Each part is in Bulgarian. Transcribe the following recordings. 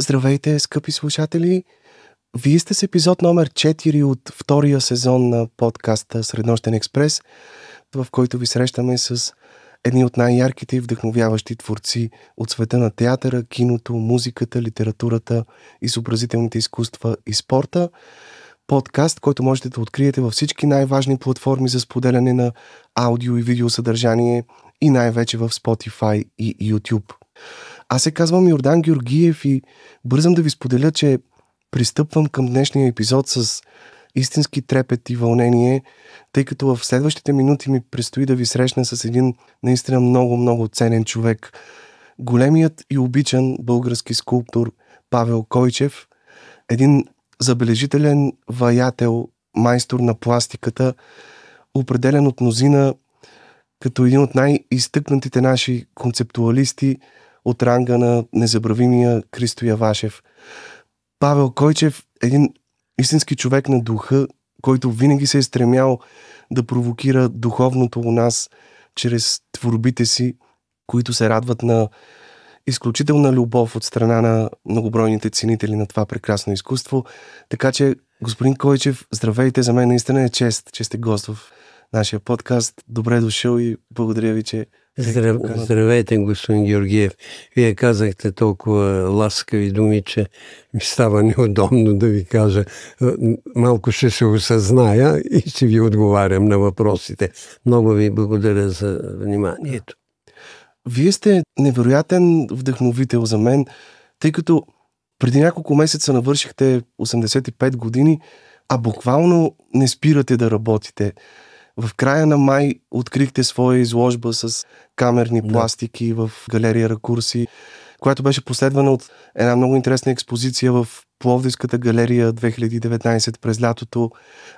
Здравейте, скъпи слушатели! Вие сте с епизод номер 4 от втория сезон на подкаста Среднощен експрес, в който ви срещаме с едни от най-ярките и вдъхновяващи творци от света на театъра, киното, музиката, литературата, изобразителните изкуства и спорта. Подкаст, който можете да откриете във всички най-важни платформи за споделяне на аудио и видеосъдържание, и най-вече в Spotify и YouTube. Аз се казвам Йордан Георгиев и бързам да ви споделя, че пристъпвам към днешния епизод с истински трепет и вълнение, тъй като в следващите минути ми предстои да ви срещна с един наистина много-много ценен човек. Големият и обичан български скулптор Павел Койчев, един забележителен ваятел, майстор на пластиката, определен от мнозина като един от най-изтъкнатите наши концептуалисти – от ранга на незабравимия Кристо Явашев. Павел Койчев, един истински човек на духа, който винаги се е стремял да провокира духовното у нас чрез творбите си, които се радват на изключителна любов от страна на многобройните ценители на това прекрасно изкуство. Така че, господин Койчев, здравейте, за мен наистина е чест, че сте гост в нашия подкаст. Добре дошъл и благодаря ви, че Здравейте, Здравейте, господин Георгиев. Вие казахте толкова ласкави думи, че ми става неудобно да ви кажа. Е, малко ще се осъзная и ще ви отговарям на въпросите. Много ви благодаря за вниманието. Вие сте невероятен вдъхновител за мен, тъй като преди няколко месеца навършихте 85 години, а буквално не спирате да работите. В края на май открихте своя изложба с камерни да. пластики в галерия Ракурси, която беше последвана от една много интересна експозиция в Пловдивската галерия 2019 през лятото.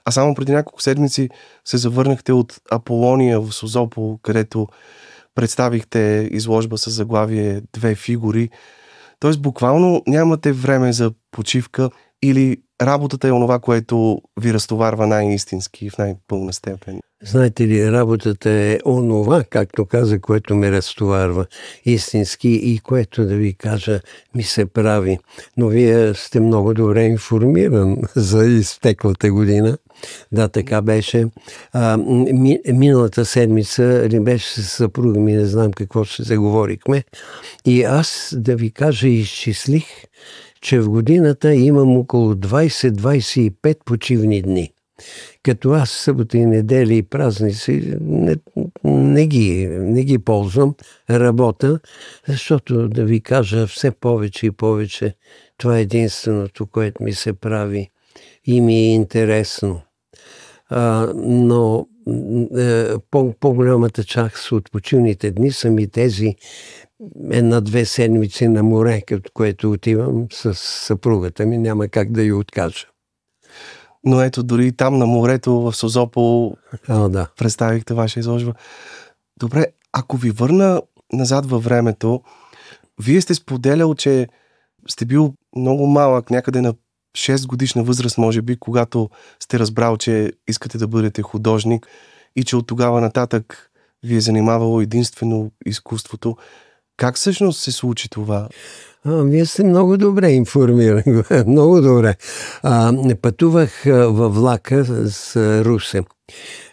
А само преди няколко седмици се завърнахте от Аполония в Созопол, където представихте изложба с заглавие Две фигури. Тоест буквално нямате време за почивка или работата е онова, което ви разтоварва най-истински и в най-пълна степен. Знаете ли, работата е онова, както каза, което ме разтоварва истински и което да ви кажа ми се прави. Но вие сте много добре информиран за изтеклата година. Да, така беше. А, ми, миналата седмица ли беше с съпруга ми, не знам какво ще заговорихме. И аз да ви кажа, изчислих, че в годината имам около 20-25 почивни дни. Като аз събота и недели и празници не, не, ги, не ги ползвам, работа, защото да ви кажа все повече и повече това е единственото, което ми се прави и ми е интересно. А, но е, по, по-голямата част от почивните дни са ми тези една-две седмици на море, като което отивам с съпругата ми, няма как да я откажа. Но ето, дори там на морето в Созопол О, да. представихте ваша изложба. Добре, ако ви върна назад във времето, вие сте споделял, че сте бил много малък, някъде на 6 годишна възраст, може би, когато сте разбрал, че искате да бъдете художник и че от тогава нататък ви е занимавало единствено изкуството. Как всъщност се случи това? А, вие сте много добре информиран. много добре. А, пътувах във влака с Русе.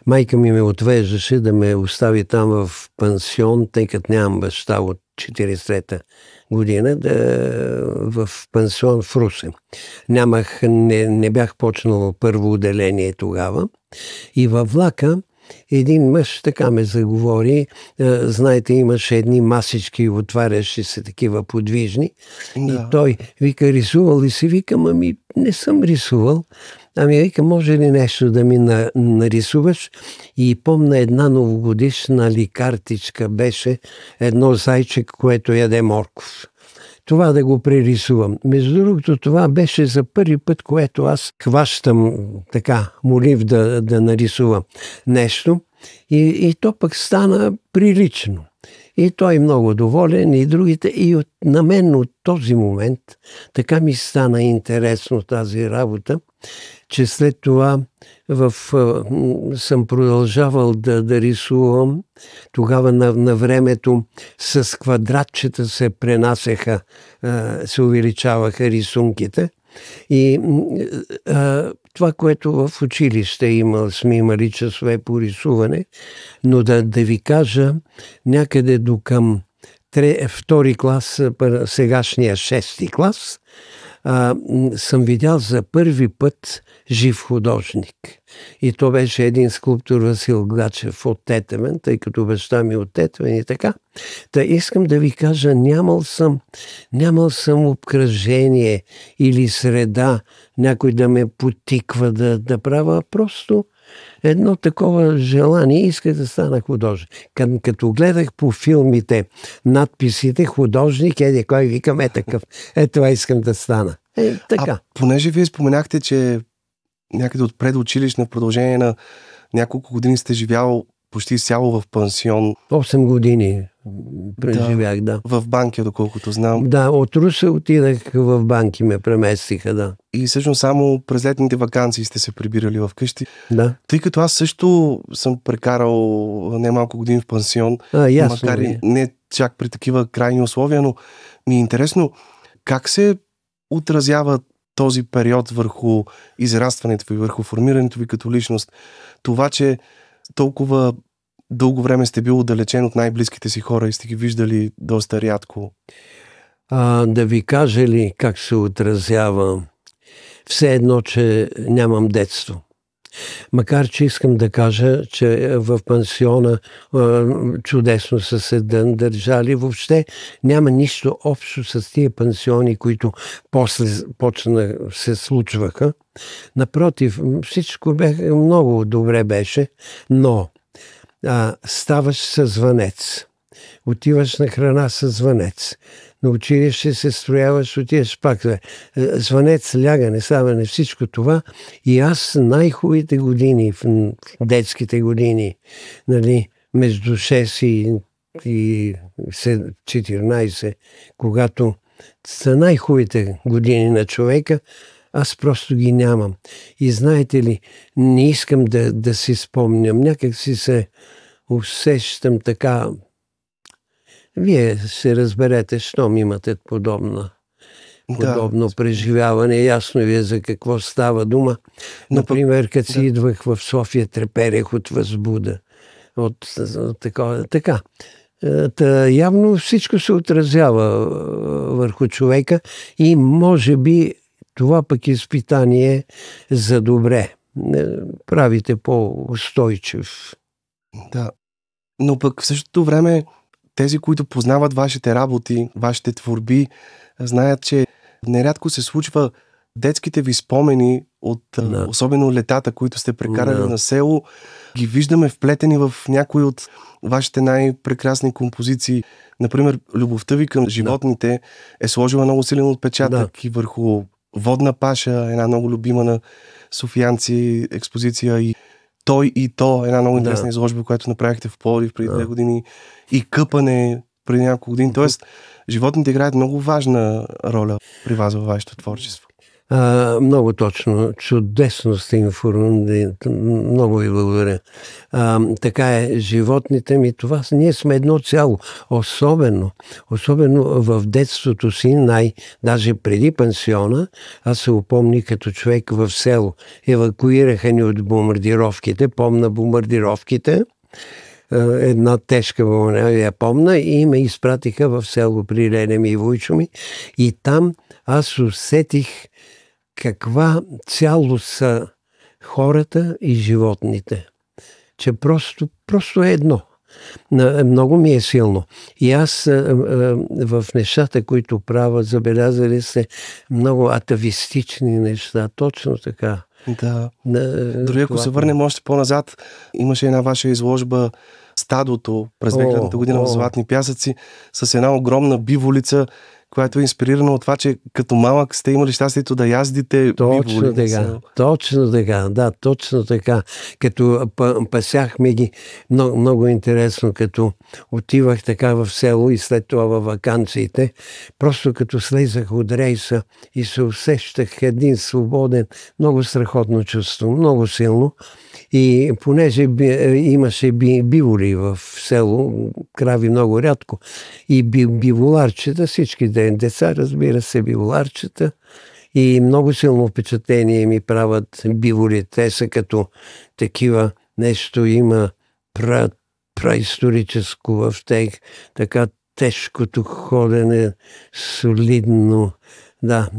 Майка ми ме отвеждаше да ме остави там в пансион, тъй като нямам баща от 43-та година да, в пансион в Русе. Нямах, не, не бях почнал първо отделение тогава. И във влака един мъж така ме заговори. Знаете, имаше едни масички, отваряше се такива подвижни. Да. И той вика, рисувал ли си? Викам, ами не съм рисувал. Ами вика, може ли нещо да ми на, нарисуваш? И помна една новогодишна ли картичка беше едно зайче, което яде морков това да го прерисувам. Между другото, това беше за първи път, което аз хващам така, молив да, да нарисувам нещо. И, и то пък стана прилично. И той много доволен и другите. И от, на мен от този момент така ми стана интересно тази работа, че след това в, съм продължавал да, да рисувам. Тогава на, на времето с квадратчета се пренасеха, се увеличаваха рисунките. И а, това, което в училище има, сме имали часове по рисуване, но да, да ви кажа някъде до към втори клас, сегашния шести клас, а, съм видял за първи път жив художник. И то беше един скулптор Васил Глачев от Тетевен, тъй като баща ми е от Тетевен и така. Та искам да ви кажа, нямал съм, нямал съм обкръжение или среда, някой да ме потиква да, да правя, просто едно такова желание, иска да стана художник. Кън, като гледах по филмите надписите, художник, еди кой викам, е такъв, е това искам да стана. Е, така. А, понеже вие споменахте, че някъде от предучилищна в продължение на няколко години сте живял почти сяло в пансион. 8 години преживях, да. да. В банки, доколкото знам. Да, от Руса отидах в банки, ме преместиха, да. И всъщност само през летните вакансии сте се прибирали в къщи. Да. Тъй като аз също съм прекарал немалко години в пансион, а, ясно, макар и не чак при такива крайни условия, но ми е интересно как се отразява този период върху израстването ви, върху формирането ви като личност. Това, че толкова дълго време сте бил отдалечен от най-близките си хора и сте ги виждали доста рядко. А, да ви кажа ли как се отразява все едно, че нямам детство. Макар, че искам да кажа, че в пансиона а, чудесно са се държали. Въобще няма нищо общо с тия пансиони, които после почна се случваха. Напротив, всичко бе, много добре беше, но а, ставаш със звънец. Отиваш на храна с звънец. На училище се строяваш, отиваш пак. Е, звънец, лягане, ставане, всичко това. И аз най-хубавите години, в детските години, нали, между 6 и, и 14, когато са най-хубавите години на човека, аз просто ги нямам. И знаете ли, не искам да, да си спомням. Някак си се усещам така. Вие се разберете, щом имате подобна подобно да. преживяване. Ясно ви е за какво става дума. Например, като си да. идвах в София, треперех от възбуда. От, от такова. Така. Е, та, явно всичко се отразява е, върху човека и може би това пък е изпитание за добре. Е, правите по-устойчив. Да. Но пък в същото време тези, които познават вашите работи, вашите творби, знаят, че нерядко се случва детските ви спомени от е, да. особено летата, които сте прекарали да. на село, ги виждаме вплетени в някои от вашите най-прекрасни композиции. Например, любовта ви към животните да. е сложила много силен отпечатък да. и върху Водна паша, една много любима на софиянци експозиция и той и то, една много интересна да. изложба, която направихте в Полив преди да. две години и къпане преди няколко години. Тоест, животните играят много важна роля при вас във вашето творчество. А, много точно. Чудесно сте информирани. Е, много ви благодаря. А, така е, животните ми, това ние сме едно цяло. Особено, особено в детството си, най, даже преди пансиона, аз се упомни като човек в село. Евакуираха ни от бомбардировките, помна бомбардировките една тежка вълна, я помна, и ме изпратиха в село при Лелем и Войчо ми. И там аз усетих каква цялост са хората и животните. Че просто, просто е едно. Много ми е силно. И аз в нещата, които правя, забелязали се много атавистични неща. Точно така. Да. Дори ако това, се върнем е. още по-назад, имаше една ваша изложба стадото през 2000 година о, в Златни пясъци с една огромна биволица която е инспирирана от това, че като малък сте имали щастието да яздите. Точно биволи, така, точно така, да, точно така. Като пасяхме ги, много, много интересно, като отивах така в село и след това във вакансиите, просто като слезах от рейса и се усещах един свободен, много страхотно чувство, много силно. И понеже би, е, имаше би, биволи в село, крави много рядко, и би, биволарчета, всички ден деца, разбира се, биволарчета, и много силно впечатление ми правят биволи. Те са като такива, нещо има пра, праисторическо в тях, така тежкото ходене, солидно. Да,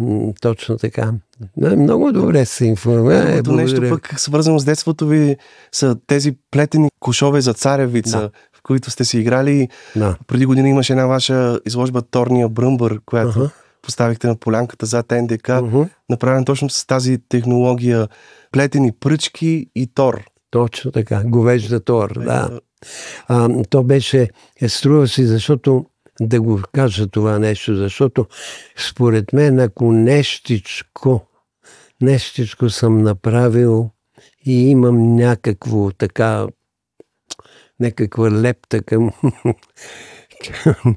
точно така. Да, много добре се информира. Другото е, нещо пък свързано с детството ви са тези плетени кошове за царевица, да. в които сте си играли. Да. Преди година имаше една ваша изложба Торния бръмбър, която ага. поставихте на полянката зад НДК, Ага. направен точно с тази технология плетени пръчки и тор. Точно така, говежда тор, да. да. Е, а, то беше, е, струва си, защото да го кажа това нещо, защото според мен, ако нещичко, нещичко съм направил и имам някакво така, някаква лепта към, към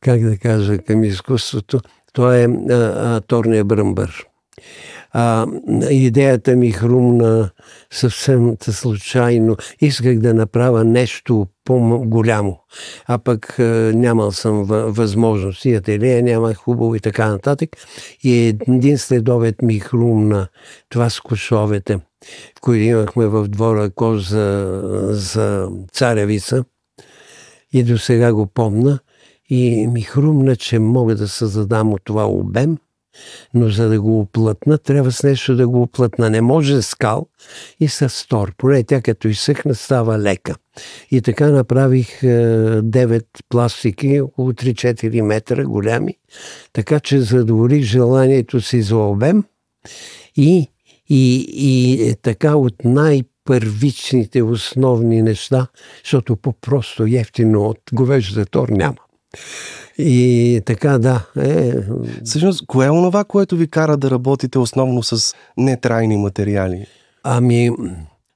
как да кажа, към изкуството, то е а, а, Торния бръмбър. А, идеята ми хрумна съвсем случайно. Исках да направя нещо по-голямо. А пък а, е, нямал съм възможност. И ателия нямах хубаво и така нататък. И един следовет ми хрумна това с кошовете, които имахме в двора кож за, за царевица. И до сега го помна. И ми хрумна, че мога да създадам от това обем – но за да го оплътна, трябва с нещо да го оплътна. Не може скал и с тор. Поне тя като изсъхна става лека. И така направих е, девет 9 пластики, около 3-4 метра голями. Така че задоволих желанието си за обем и, и, и е така от най- първичните основни неща, защото по-просто ефтино от говежда тор няма. И така, да. Е... Всъщност, кое е онова, което ви кара да работите основно с нетрайни материали? Ами,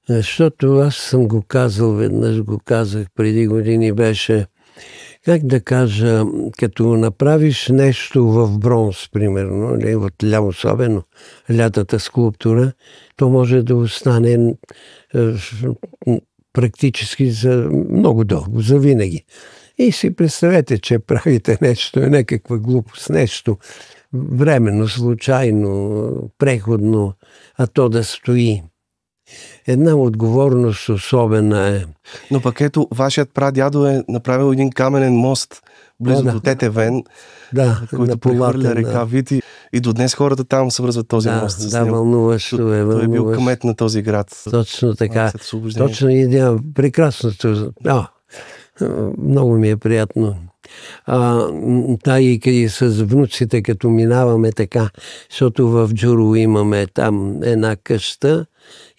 защото аз съм го казал, веднъж го казах, преди години беше, как да кажа, като направиш нещо в бронз, примерно, или от ля особено, лятата скулптура, то може да остане е, практически за много дълго, за винаги. И си представете, че правите нещо, е някаква глупост, нещо временно, случайно, преходно, а то да стои. Една отговорност особена е. Но пък ето, вашият прадядо е направил един каменен мост близо да, до Тетевен, да, който прехвърля река да. Вити. И до днес хората там свързват този да, мост Да, вълнуващо е. Вълнуваш. Той е бил кмет на този град. Точно така. Точно идея. Прекрасното. Много ми е приятно. А, та и с внуците, като минаваме така, защото в Джуру имаме там една къща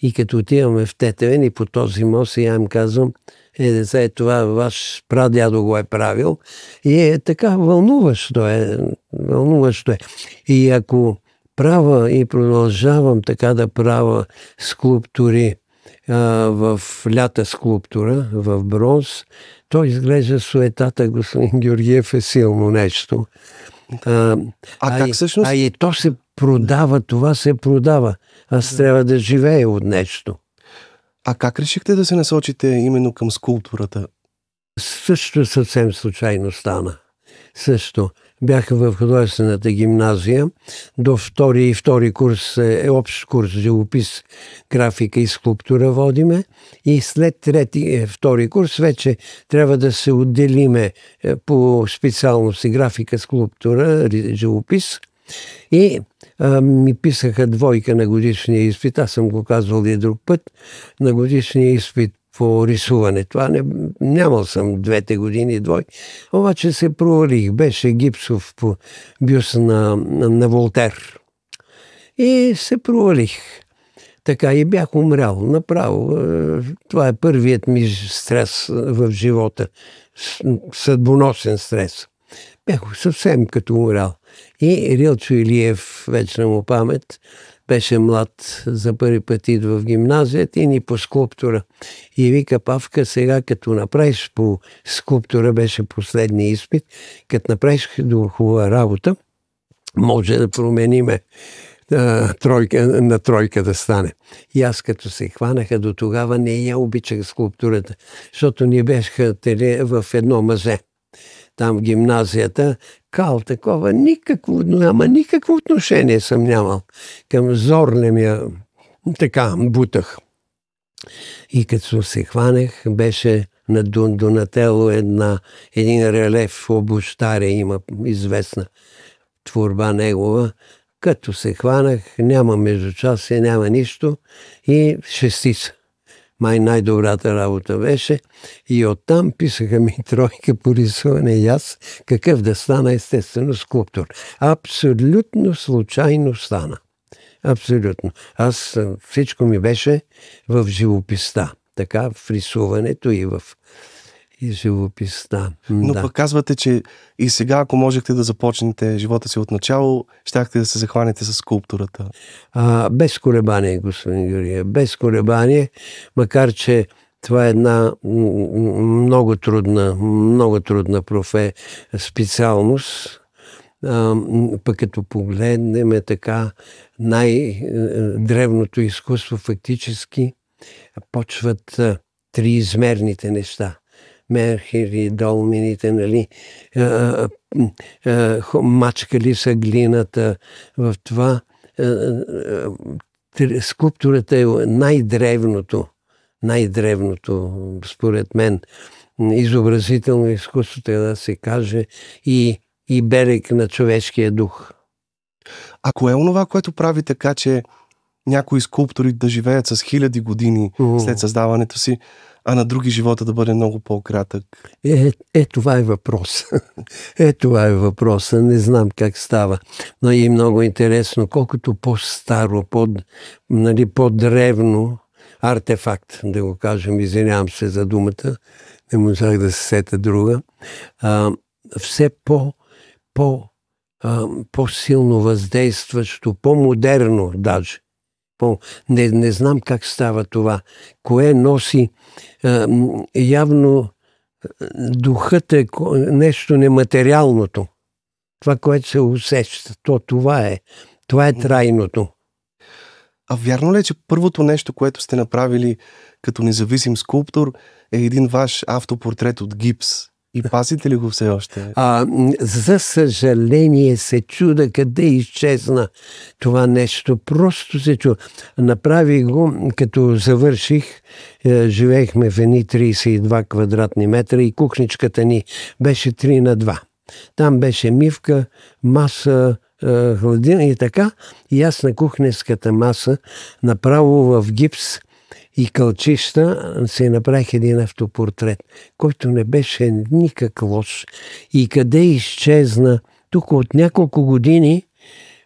и като отиваме в Тетевен и по този мост, и я им казвам, е, деца, е това ваш прадядо го е правил. И е така, вълнуващо е. Вълнуващо е. И ако права и продължавам така да правя скулптури а, в лята скулптура, в бронз, то изглежда суетата, господин Георгиев, е силно нещо. А, а, как а, всъщност? А и то се продава, това се продава. Аз да. трябва да живея от нещо. А как решихте да се насочите именно към скулптурата? Също съвсем случайно стана. Също бяха в художествената гимназия до втори и втори курс, е, е общ курс живопис, графика и скулптура водиме и след трети, е, втори курс вече трябва да се отделиме е, по специалност графика, скулптура, живопис и а, ми писаха двойка на годишния изпит, аз съм го казвал и друг път, на годишния изпит по рисуване. Това не, нямал съм двете години, двой. Обаче се провалих. Беше гипсов по бюст на, на, на Волтер. И се провалих. Така и бях умрял направо. Е, това е първият ми стрес в живота. Съдбоносен стрес. Бях съвсем като умрял. И Рилчо Илиев, вечна му памет, беше млад за първи път идва в гимназията и ни по скулптура. И вика Павка, сега като направиш по скулптура, беше последния изпит, като направиш до хубава работа, може да промениме тройка, на тройка да стане. И аз като се хванаха до тогава не я обичах скулптурата, защото ни беше в едно мазе там гимназията, кал, такова, никакво, няма никакво отношение съм нямал. Към зор не ми я, така, бутах. И като се хванех, беше на Дон, една, един релеф обощаря има известна творба негова. Като се хванах, няма междучасие, няма нищо и шестица май най-добрата работа беше. И оттам писаха ми тройка по рисуване и аз какъв да стана естествено скулптор. Абсолютно случайно стана. Абсолютно. Аз всичко ми беше в живописта. Така в рисуването и в и живописта. Но да. пък казвате, че и сега, ако можехте да започнете живота си от начало, щяхте да се захванете с скулптурата. А, без колебание, господин Юрия. без колебание, макар че това е една много трудна, много трудна профе, специалност, а, пък като погледнем е така най-древното изкуство фактически почват триизмерните неща. Мерхери, долмените, нали, е, е, е, мачкали са глината в това. Скулптурата е най-древното, най-древното, според мен, изобразително изкуство, трябва да се каже, и, и берег на човешкия дух. Ако е онова, което прави така, че някои скулптори да живеят с хиляди години mm. след създаването си, а на други живота да бъде много по-кратък? Е, е това е въпрос. Е, това е въпроса. Не знам как става. Но и много интересно, колкото по-старо, по, нали, по-древно артефакт, да го кажем, извинявам се за думата, не можах да се сета друга, а, все по, по, а, по-силно въздействащо, по-модерно даже. По, не, не знам как става това. Кое носи явно е, духът е нещо нематериалното. Това, което се усеща, то това е. Това е трайното. А вярно ли е, че първото нещо, което сте направили като независим скулптор, е един ваш автопортрет от гипс? И пасите ли го все още? А, за съжаление се чуда къде изчезна това нещо. Просто се чу. Направих го, като завърших, е, живеехме в едни 32 квадратни метра и кухничката ни беше 3 на 2. Там беше мивка, маса, е, хладина и така. И аз на кухненската маса, направо в гипс, и кълчища се направих един автопортрет, който не беше никак лош. И къде изчезна? Тук от няколко години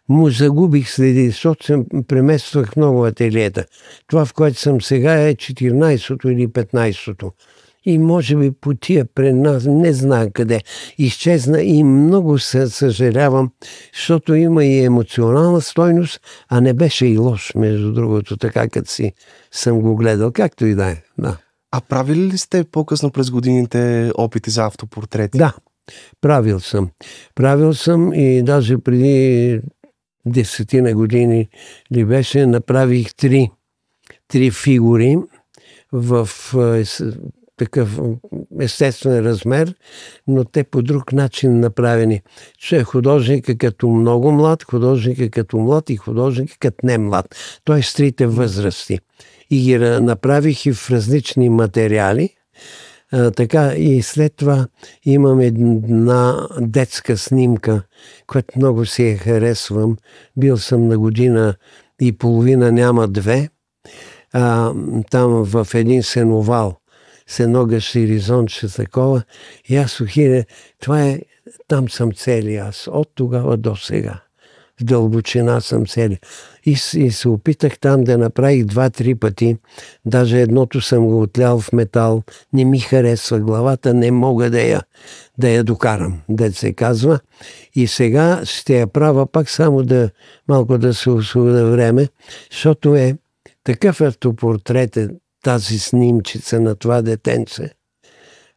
му загубих следи, защото се премествах много ателиета. Това, в което съм сега е 14-то или 15-то и може би по тия пред нас, не знам къде, изчезна и много се съжалявам, защото има и емоционална стойност, а не беше и лош, между другото, така като си съм го гледал, както и да е. Да. А правили ли сте по-късно през годините опити за автопортрети? Да, правил съм. Правил съм и даже преди десетина години ли беше, направих три, три фигури в е, такъв естествен размер, но те по друг начин направени. Че художника като много млад, художника като млад и художника като не млад. Той с трите възрасти. И ги направих и в различни материали. А, така и след това имам една детска снимка, която много си я харесвам. Бил съм на година и половина, няма две. А, там в един сеновал – с едно гасиризонче такова. И аз отиде, това е, там съм цели аз, от тогава до сега. В дълбочина съм цели. И, и се опитах там да направих два-три пъти. Даже едното съм го отлял в метал. Не ми харесва главата, не мога да я, да я докарам, да се казва. И сега ще я правя пак само да малко да се освободя време, защото е такъв автопортрет е тази снимчица на това детенце.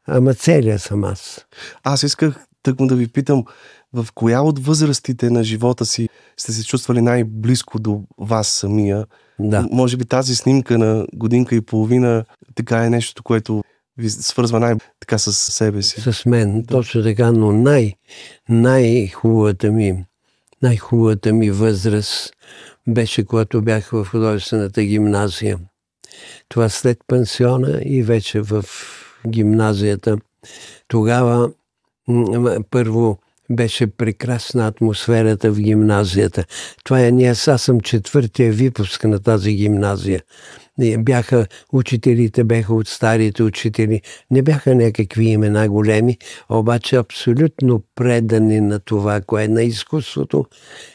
Ама целия съм аз. Аз исках тъкмо да ви питам, в коя от възрастите на живота си сте се чувствали най-близко до вас самия? Да. Може би тази снимка на годинка и половина така е нещо, което ви свързва най-така с себе си. С мен, да. точно така, но най- най-хубавата ми най-хубавата ми възраст беше, когато бях в художествената гимназия. Това след пансиона и вече в гимназията. Тогава първо беше прекрасна атмосферата в гимназията. Това е ние, аз съм четвъртия випуск на тази гимназия бяха учителите, бяха от старите учители. Не бяха някакви имена големи, обаче абсолютно предани на това, кое е на изкуството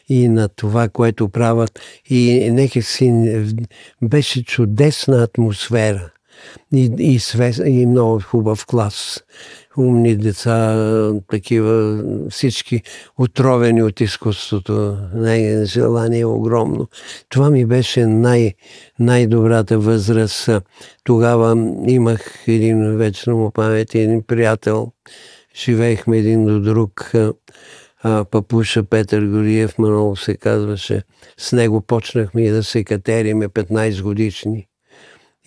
и на това, което правят. И нека си беше чудесна атмосфера и, и, свес, и много хубав клас умни деца, такива всички отровени от изкуството. Желание огромно. Това ми беше най- най-добрата възраст. Тогава имах един вечно му памет, един приятел. Живеехме един до друг. Папуша Петър Гориев, Манол се казваше. С него почнахме и да се катериме 15 годишни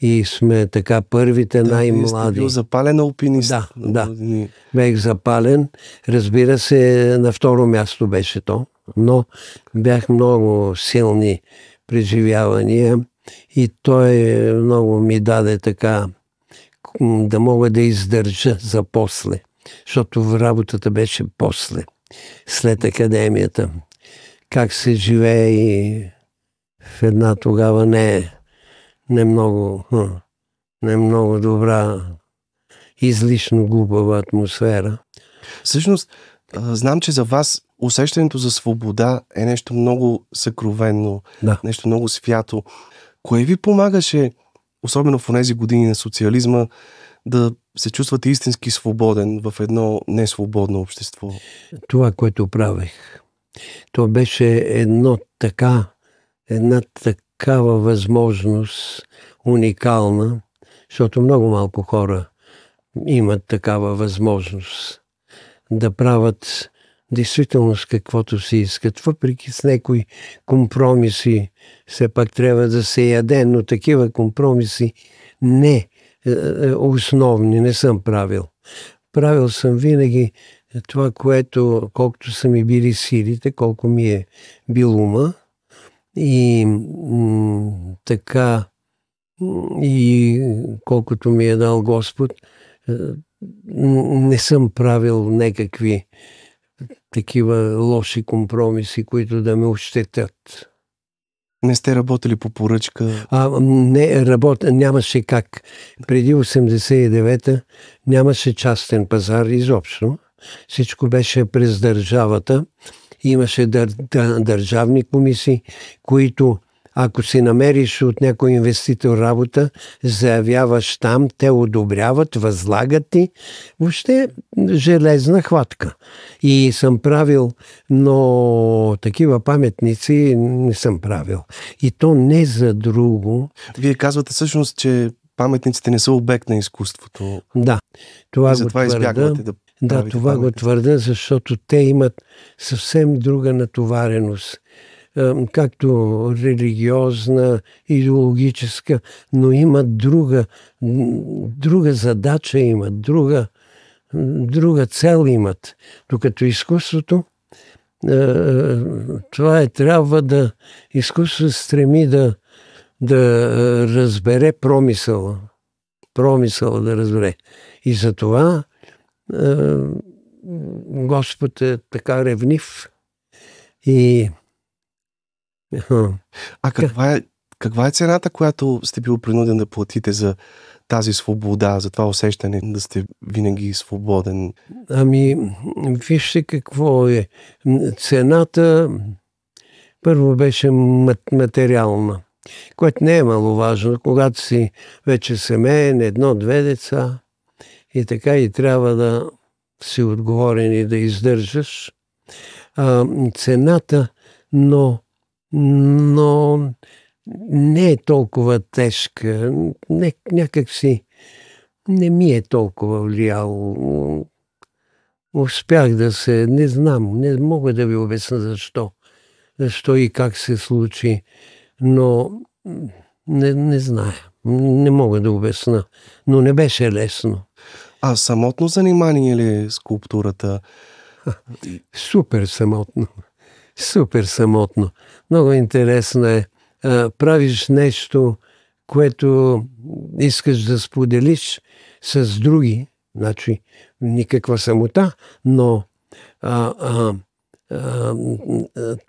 и сме така първите да, най-млади. бил запален алпинист. Да, да. Бех запален. Разбира се, на второ място беше то, но бях много силни преживявания и той много ми даде така да мога да издържа за после, защото работата беше после, след академията. Как се живее и в една тогава не е не много, не много добра, излишно глупава атмосфера. Всъщност, знам, че за вас усещането за свобода е нещо много съкровенно, да. нещо много свято. Кое ви помагаше, особено в тези години на социализма, да се чувствате истински свободен в едно несвободно общество? Това, което правех, то беше едно така, една так, такава възможност, уникална, защото много малко хора имат такава възможност да правят действително с каквото си искат. Въпреки с някои компромиси, все пак трябва да се яде, но такива компромиси не е, е, основни не съм правил. Правил съм винаги това, което, колкото са ми били силите, колко ми е бил ума, и така, и колкото ми е дал Господ, е, не съм правил някакви такива лоши компромиси, които да ме ощетят. Не сте работили по поръчка? А, не, работ... нямаше как. Преди 89-та нямаше частен пазар изобщо. Всичко беше през държавата. Имаше дър, дър, държавни комисии, които ако си намериш от някой инвеститор работа, заявяваш там, те одобряват, възлагат ти. Въобще железна хватка. И съм правил, но такива паметници не съм правил. И то не за друго. Вие казвате всъщност, че паметниците не са обект на изкуството. Да. Това и затова избягвате да да, това, това го твърда, защото те имат съвсем друга натовареност е, както религиозна, идеологическа, но имат друга, друга задача имат, друга, друга цел имат. Докато изкуството, е, е, това е трябва да изкуството стреми да, да разбере промисъла. Промисъл да разбере. И за това е, Господ е така ревнив и... А каква е, каква е цената, която сте бил принуден да платите за тази свобода, за това усещане да сте винаги свободен? Ами, вижте какво е. Цената първо беше материална, което не е маловажно. Когато си вече семейен, едно-две деца, и така и трябва да си отговорен и да издържаш. А, цената, но, но не е толкова тежка. Не, някак си не ми е толкова влияло. Успях да се... Не знам, не мога да ви обясна защо. Защо и как се случи. Но не, не зная. Не мога да обясна. Но не беше лесно. А самотно занимание ли е скулптурата? Супер самотно. Супер самотно. Много интересно е. А, правиш нещо, което искаш да споделиш с други. Значи никаква самота, но а, а,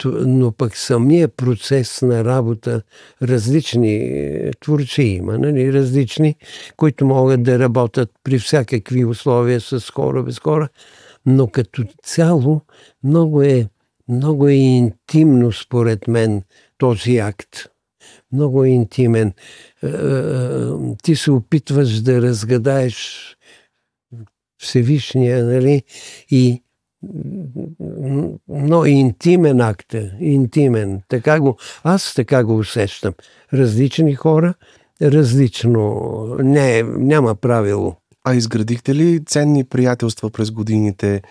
но пък самия процес на работа различни е, творци има, нали? различни, които могат да работят при всякакви условия с хора, без хора, но като цяло много е, много е интимно според мен този акт. Много е интимен. Е, е, ти се опитваш да разгадаеш Всевишния, нали? И но интимен акт е, интимен. Така го, аз така го усещам. Различни хора, различно. Не, няма правило. А изградихте ли ценни приятелства през годините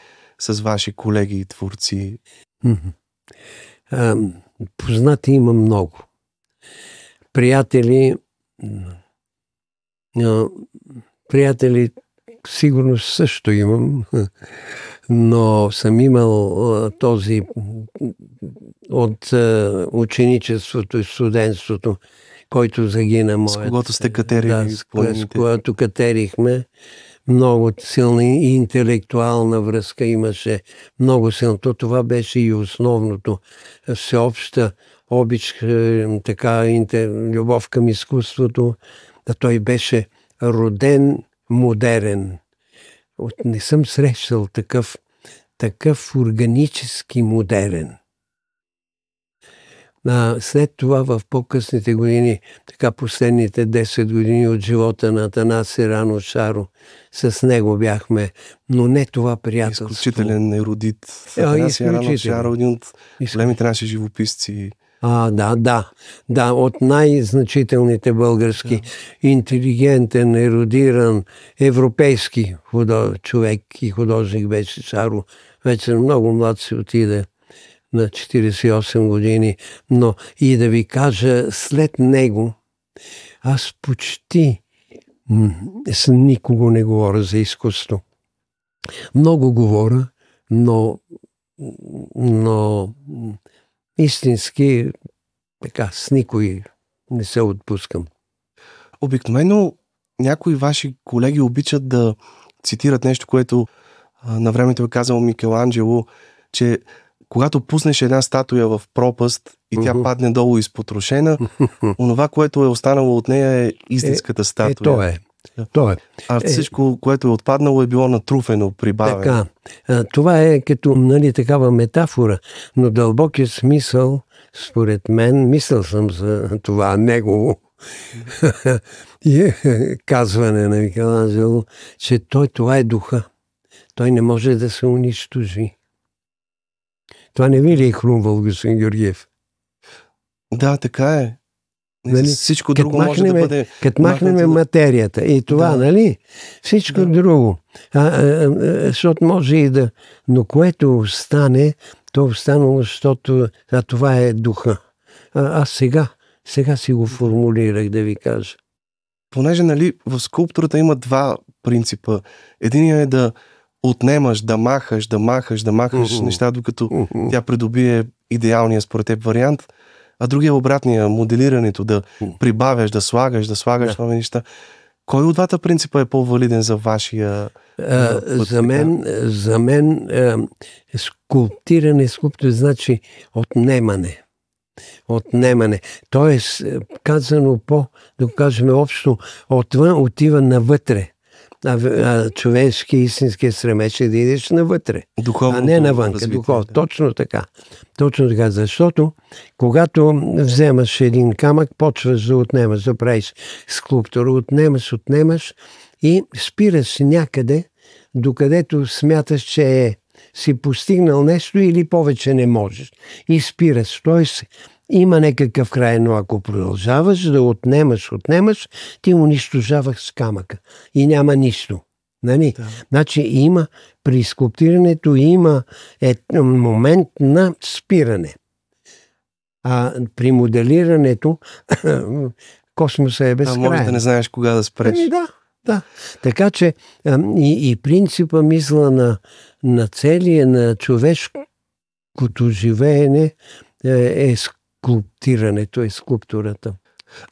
с ваши колеги и творци? познати има много. Приятели, приятели сигурно също имам но съм имал този от ученичеството и студентството, който загина моят. С когато сте катерили. Да, с, с когато катерихме. Много силна и интелектуална връзка имаше. Много силно. То това беше и основното. Всеобща обич, е, така, любов към изкуството. Да той беше роден, модерен от не съм срещал такъв, такъв органически модерен. А, след това в по-късните години, така последните 10 години от живота на Атанас Рано Шаро, с него бяхме, но не това приятелство. Изключителен еродит. Атанас Рано Шаро, един от големите наши живописци а, да, да. Да, от най-значителните български. Да. Интелигентен, еродиран, европейски худож, човек и художник беше Царо. Вече много млад си отиде на 48 години. Но и да ви кажа, след него аз почти с никого не говоря за изкуство. Много говоря, но, но истински, така, с никой не се отпускам. Обикновено някои ваши колеги обичат да цитират нещо, което на времето е казал Микеланджело, че когато пуснеш една статуя в пропаст и тя uh-huh. падне долу изпотрошена, онова, което е останало от нея е истинската е, е статуя. Е, то е. Това е. А е, всичко, което е отпаднало, е било натруфено, прибавено. Така. Това е като нали, такава метафора, но дълбокият е смисъл, според мен, мисъл съм за това негово и казване на Микеланджело, че той това е духа. Той не може да се унищожи. Това не ви ли е хрумвал, господин Георгиев? Да, така е. Нали? нали? Всичко друго като може да бъде... Като махнем материята и това, да. нали? Всичко да. друго. А, а, защото може и да... Но което стане, то останало, защото а това е духа. А, аз сега, сега си го формулирах да ви кажа. Понеже, нали, в скулптурата има два принципа. Единият е да отнемаш, да махаш, да махаш, да махаш uh-huh. неща, докато uh-huh. тя придобие идеалния според теб вариант а другия е обратния, моделирането, да прибавяш, да слагаш, да слагаш да. нови неща. Кой от двата принципа е по-валиден за вашия е, а, път, за мен, така? за мен а, скулптиране, скулптиране значи отнемане. Отнемане. Тоест, е, казано по, да кажем общо, отвън отива навътре а, а човешки, истински стремеж е да идеш навътре, Духовното а не навън. да. Точно така. Точно така, защото когато вземаш един камък, почваш да отнемаш, да правиш скулптура, отнемаш, отнемаш и спираш някъде, докъдето смяташ, че е си постигнал нещо или повече не можеш. И спираш. Тоест, има някакъв край, но ако продължаваш да отнемаш, отнемаш, ти унищожаваш с камъка и няма нищо. Нали? Да. Значи има, при скулптирането има е, момент на спиране. А при моделирането космоса е без а, може да не знаеш кога да спреш. Ами, да, да. Така че и, и принципа мисла на, на целия на човешкото живеене е, е скулптирането и скулптурата.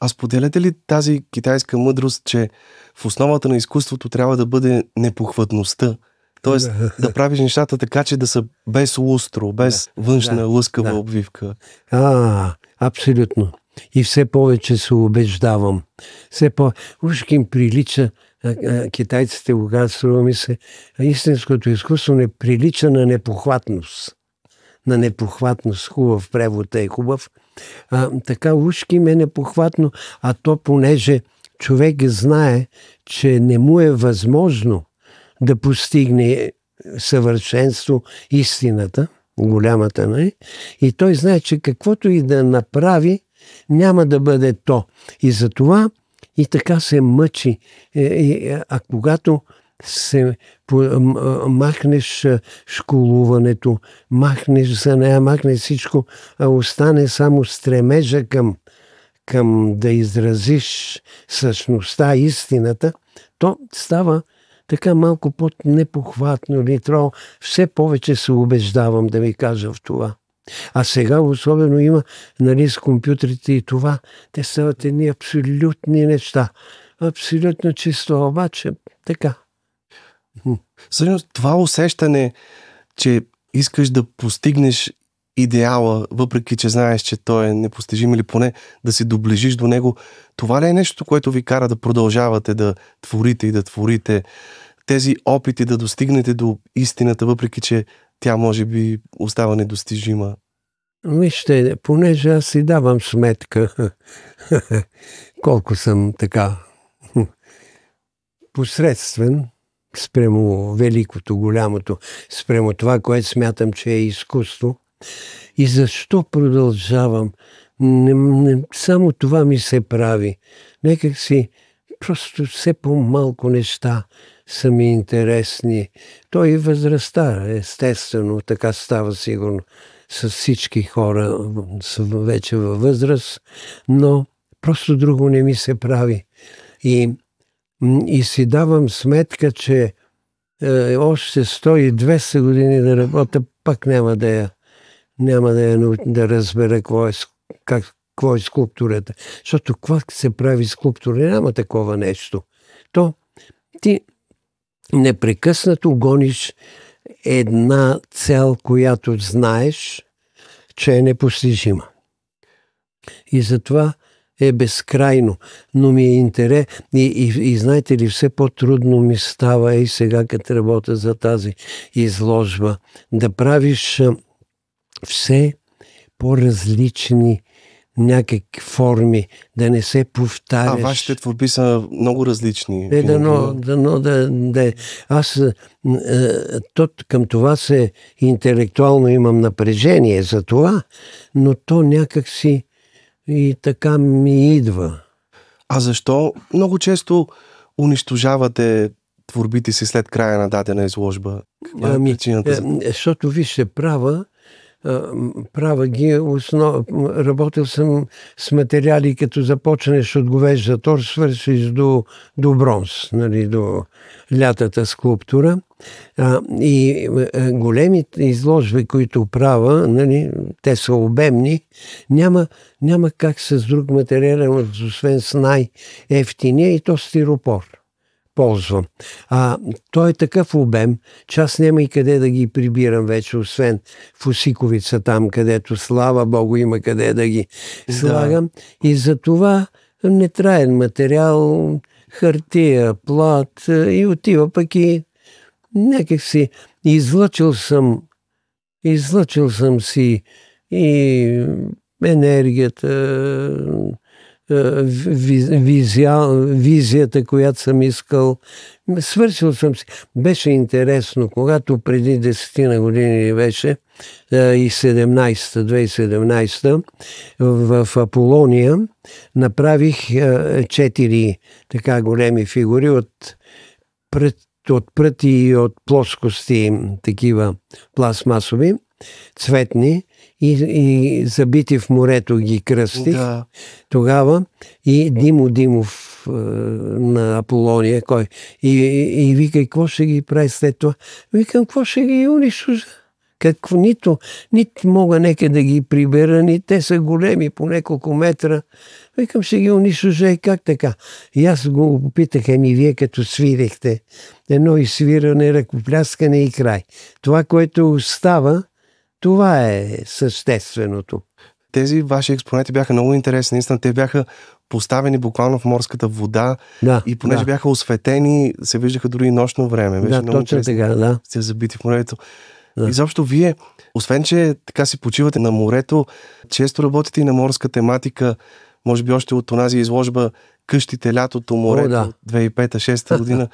А споделяте ли тази китайска мъдрост, че в основата на изкуството трябва да бъде непохватността? Тоест да, да правиш нещата така, че да са без лустро, без да, външна да, лъскава да. обвивка. А, абсолютно. И все повече се убеждавам. Все по... Уж им прилича китайците, когато струва ми се, истинското изкуство не прилича на непохватност. На непохватност. Хубав превод е хубав а, така ушки ме похватно, а то понеже човек знае, че не му е възможно да постигне съвършенство истината, голямата, не? и той знае, че каквото и да направи, няма да бъде то. И затова и така се мъчи. Е, а когато се махнеш школуването, махнеш за нея, махнеш всичко, а остане само стремежа към, към да изразиш същността, истината, то става така малко по-непохватно ли трябва. Все повече се убеждавам да ви кажа в това. А сега особено има нали, с компютрите и това. Те стават едни абсолютни неща. Абсолютно чисто, обаче така. Всъщност това усещане, че искаш да постигнеш идеала, въпреки че знаеш, че той е непостижим или поне да се доближиш до него, това ли е нещо, което ви кара да продължавате да творите и да творите тези опити да достигнете до истината, въпреки че тя може би остава недостижима? Вижте, понеже аз си давам сметка колко съм така посредствен, спрямо великото, голямото, спрямо това, което смятам, че е изкуство. И защо продължавам? Не, не, само това ми се прави. Некак си просто все по-малко неща са ми интересни. Той и възрастта, естествено, така става сигурно с всички хора вече във възраст, но просто друго не ми се прави. И и си давам сметка, че е, още 120 години да работя, пак няма да я, няма да, я, да разбера какво е, как, какво е скулптурата. Защото какво се прави скулптура? Няма такова нещо. То ти непрекъснато гониш една цел, която знаеш, че е непостижима. И затова е безкрайно, но ми е интерес и, и, и знаете ли, все по-трудно ми става и сега, като работя за тази изложба, да правиш все по-различни някакви форми, да не се повтаряш. А вашите творби са много различни. Е, дано, дано да, да Аз е, тот, към това се интелектуално имам напрежение за това, но то някак си и така ми идва. А защо много често унищожавате творбите си след края на дадена изложба? Каква е ами, е причината? Е, защото виж се права, права ги. Основ... Работил съм с материали, като започнеш от говеж тор, свършиш до, до бронз, нали, до лятата скулптура. А, и големите изложби, които права, нали, те са обемни, няма, няма как с друг материал, освен с най-ефтиния и то стиропор ползвам. А той е такъв обем, че аз няма и къде да ги прибирам вече, освен в Осиковица там, където слава Богу има къде да ги слагам. Да. И за това нетраен материал, хартия, плат е, и отива пък и някак си излъчил съм излъчил съм си и енергията, е, визия, визията, която съм искал. Свършил съм си. Беше интересно, когато преди десетина години беше е, и 17-та, 2017 в Аполония направих е, четири така големи фигури от пред от пръти и от плоскости такива пластмасови, цветни, и, и забити в морето ги кръстих да. тогава и Димо Димов е, на Аполония, кой и, и, и вика, какво ще ги прави след това? Викам, какво ще ги унищожа? Какво нито, нито мога нека да ги прибера, ни те са големи по няколко метра. Викам, ще ги унищожа и как така? И аз го попитах, ами вие като свирихте, едно изсвиране, ръкопляскане и край. Това, което остава, това е същественото. Тези ваши експонати бяха много интересни. Наистина, те бяха поставени буквално в морската вода да, и понеже да. бяха осветени, се виждаха дори и нощно време. Беше да, много точно така, да. Сте забити в морето. Да. Изобщо вие, освен че така си почивате на морето, често работите и на морска тематика, може би още от онази изложба Къщите лятото морето, да. 2005-2006 година,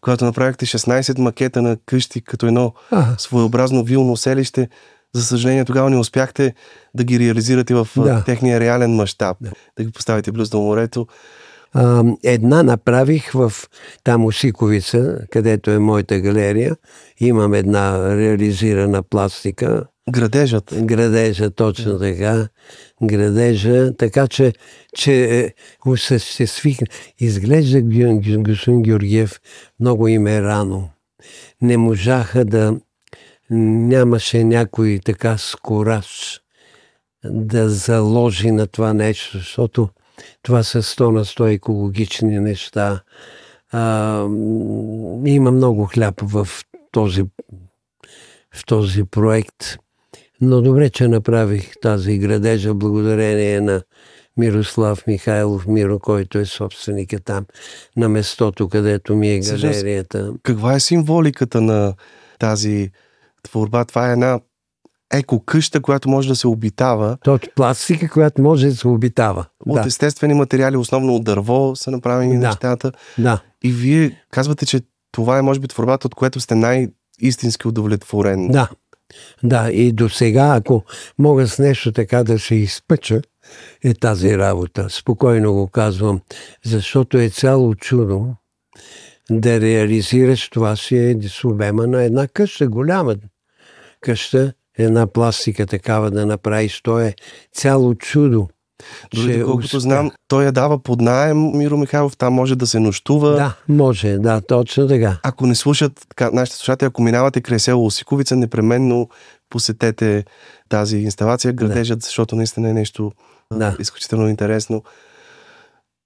когато направихте 16 макета на къщи като едно своеобразно вилно селище. За съжаление, тогава не успяхте да ги реализирате в да. техния реален мащаб, да. да ги поставите близо до морето. А, една направих в там Осиковица, където е моята галерия. Имам една реализирана пластика. Градежът. Градежа, точно така. Градежа, така че, че е, осъществих. Изглежда господин Георгиев много им е рано. Не можаха да нямаше някой така с кораж да заложи на това нещо, защото това са 100 на 100 екологични неща. А, има много хляб в този, в този проект. Но добре, че направих тази градежа благодарение на Мирослав Михайлов Миро, който е собственика е там, на местото, където ми е галерията. каква е символиката на тази творба. Това е една еко-къща, която може да се обитава. То е пластика, която може да се обитава. От да. естествени материали, основно от дърво са направени да. нещата. Да. И вие казвате, че това е, може би, творбата, от която сте най-истински удовлетворен. Да. Да, и до сега, ако мога с нещо така да се изпъча, е тази работа. Спокойно го казвам, защото е цяло чудо да реализираш това си е с обема на една къща, голяма, къща, една пластика такава да направиш. То е цяло чудо. Дори е доколкото успех. знам, той я дава под найем, Миро Михайлов, там може да се нощува. Да, може, да, точно така. Ако не слушат, така, нашите слушатели, ако минавате край село Осиковица, непременно посетете тази инсталация, градежът, да. защото наистина е нещо да. изключително интересно.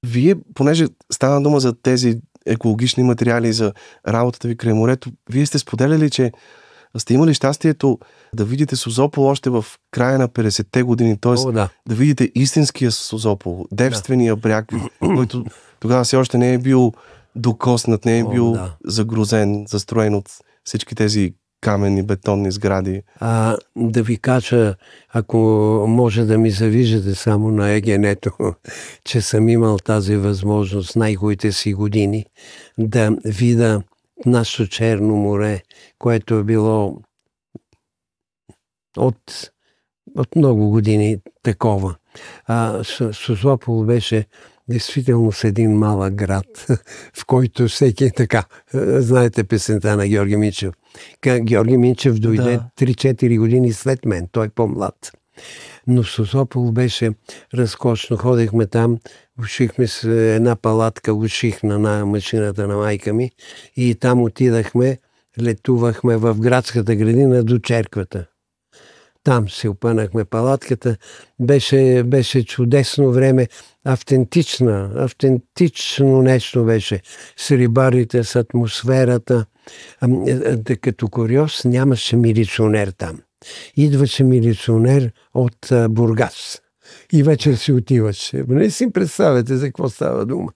Вие, понеже стана дума за тези екологични материали, за работата ви край морето, вие сте споделяли, че сте имали щастието да видите Созопол още в края на 50-те години, т.е. да. да видите истинския Созопол, девствения да. бряг, който тогава все още не е бил докоснат, не е О, бил да. загрозен, застроен от всички тези каменни, бетонни сгради. А, да ви кажа, ако може да ми завиждате само на егенето, че съм имал тази възможност най-гоите си години да видя нашето Черно море, което е било от, от много години такова. А, Созопол беше действително с един малък град, в който всеки е така. Знаете песента на Георги Минчев. Георги Минчев дойде да. 3-4 години след мен. Той е по-млад. Но Созопол беше разкошно. Ходехме там Ушихме се една палатка, уших на, на машината на майка ми и там отидахме, летувахме в градската градина до черквата. Там се опънахме палатката. Беше, беше чудесно време, автентична, автентично нещо беше. С рибарите, с атмосферата. Е, е, като куриоз нямаше милиционер там. Идваше милиционер от Бургас и вечер си отиваше. Не нали си представяте за какво става дума.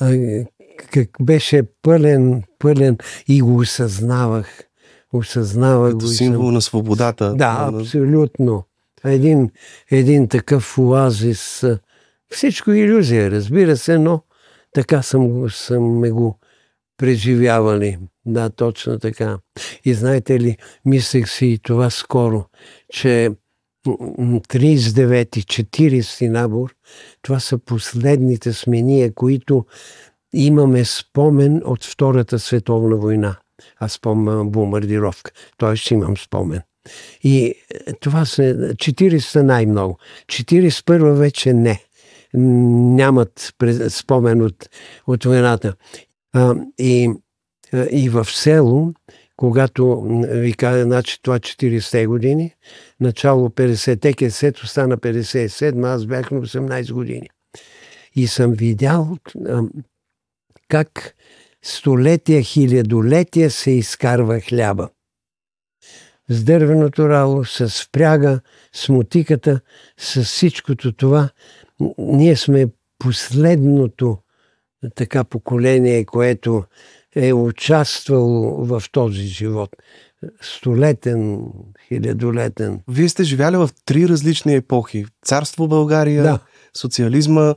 А, как беше пълен, пълен и го осъзнавах. Осъзнавах Като го. символ съм... на свободата. Да, абсолютно. Един, един такъв оазис. Всичко иллюзия, разбира се, но така съм, съм ме го преживявали. Да, точно така. И знаете ли, мислех си и това скоро, че 39-40 набор, това са последните смения, които имаме спомен от Втората световна война. Аз спомням бомбардировка, т.е. имам спомен. И е, това са 40 най-много. 41 вече не. Нямат спомен от, от войната. А, и, е, и в село когато ви кажа, значи това 40-те години, начало 50-те, кесето стана 57, аз бях на 18 години. И съм видял а, как столетия, хилядолетия се изкарва хляба. С дървеното рало, с пряга, с мутиката, с всичкото това. Ние сме последното така поколение, което е участвал в този живот. Столетен, хилядолетен. Вие сте живяли в три различни епохи. Царство България, да. социализма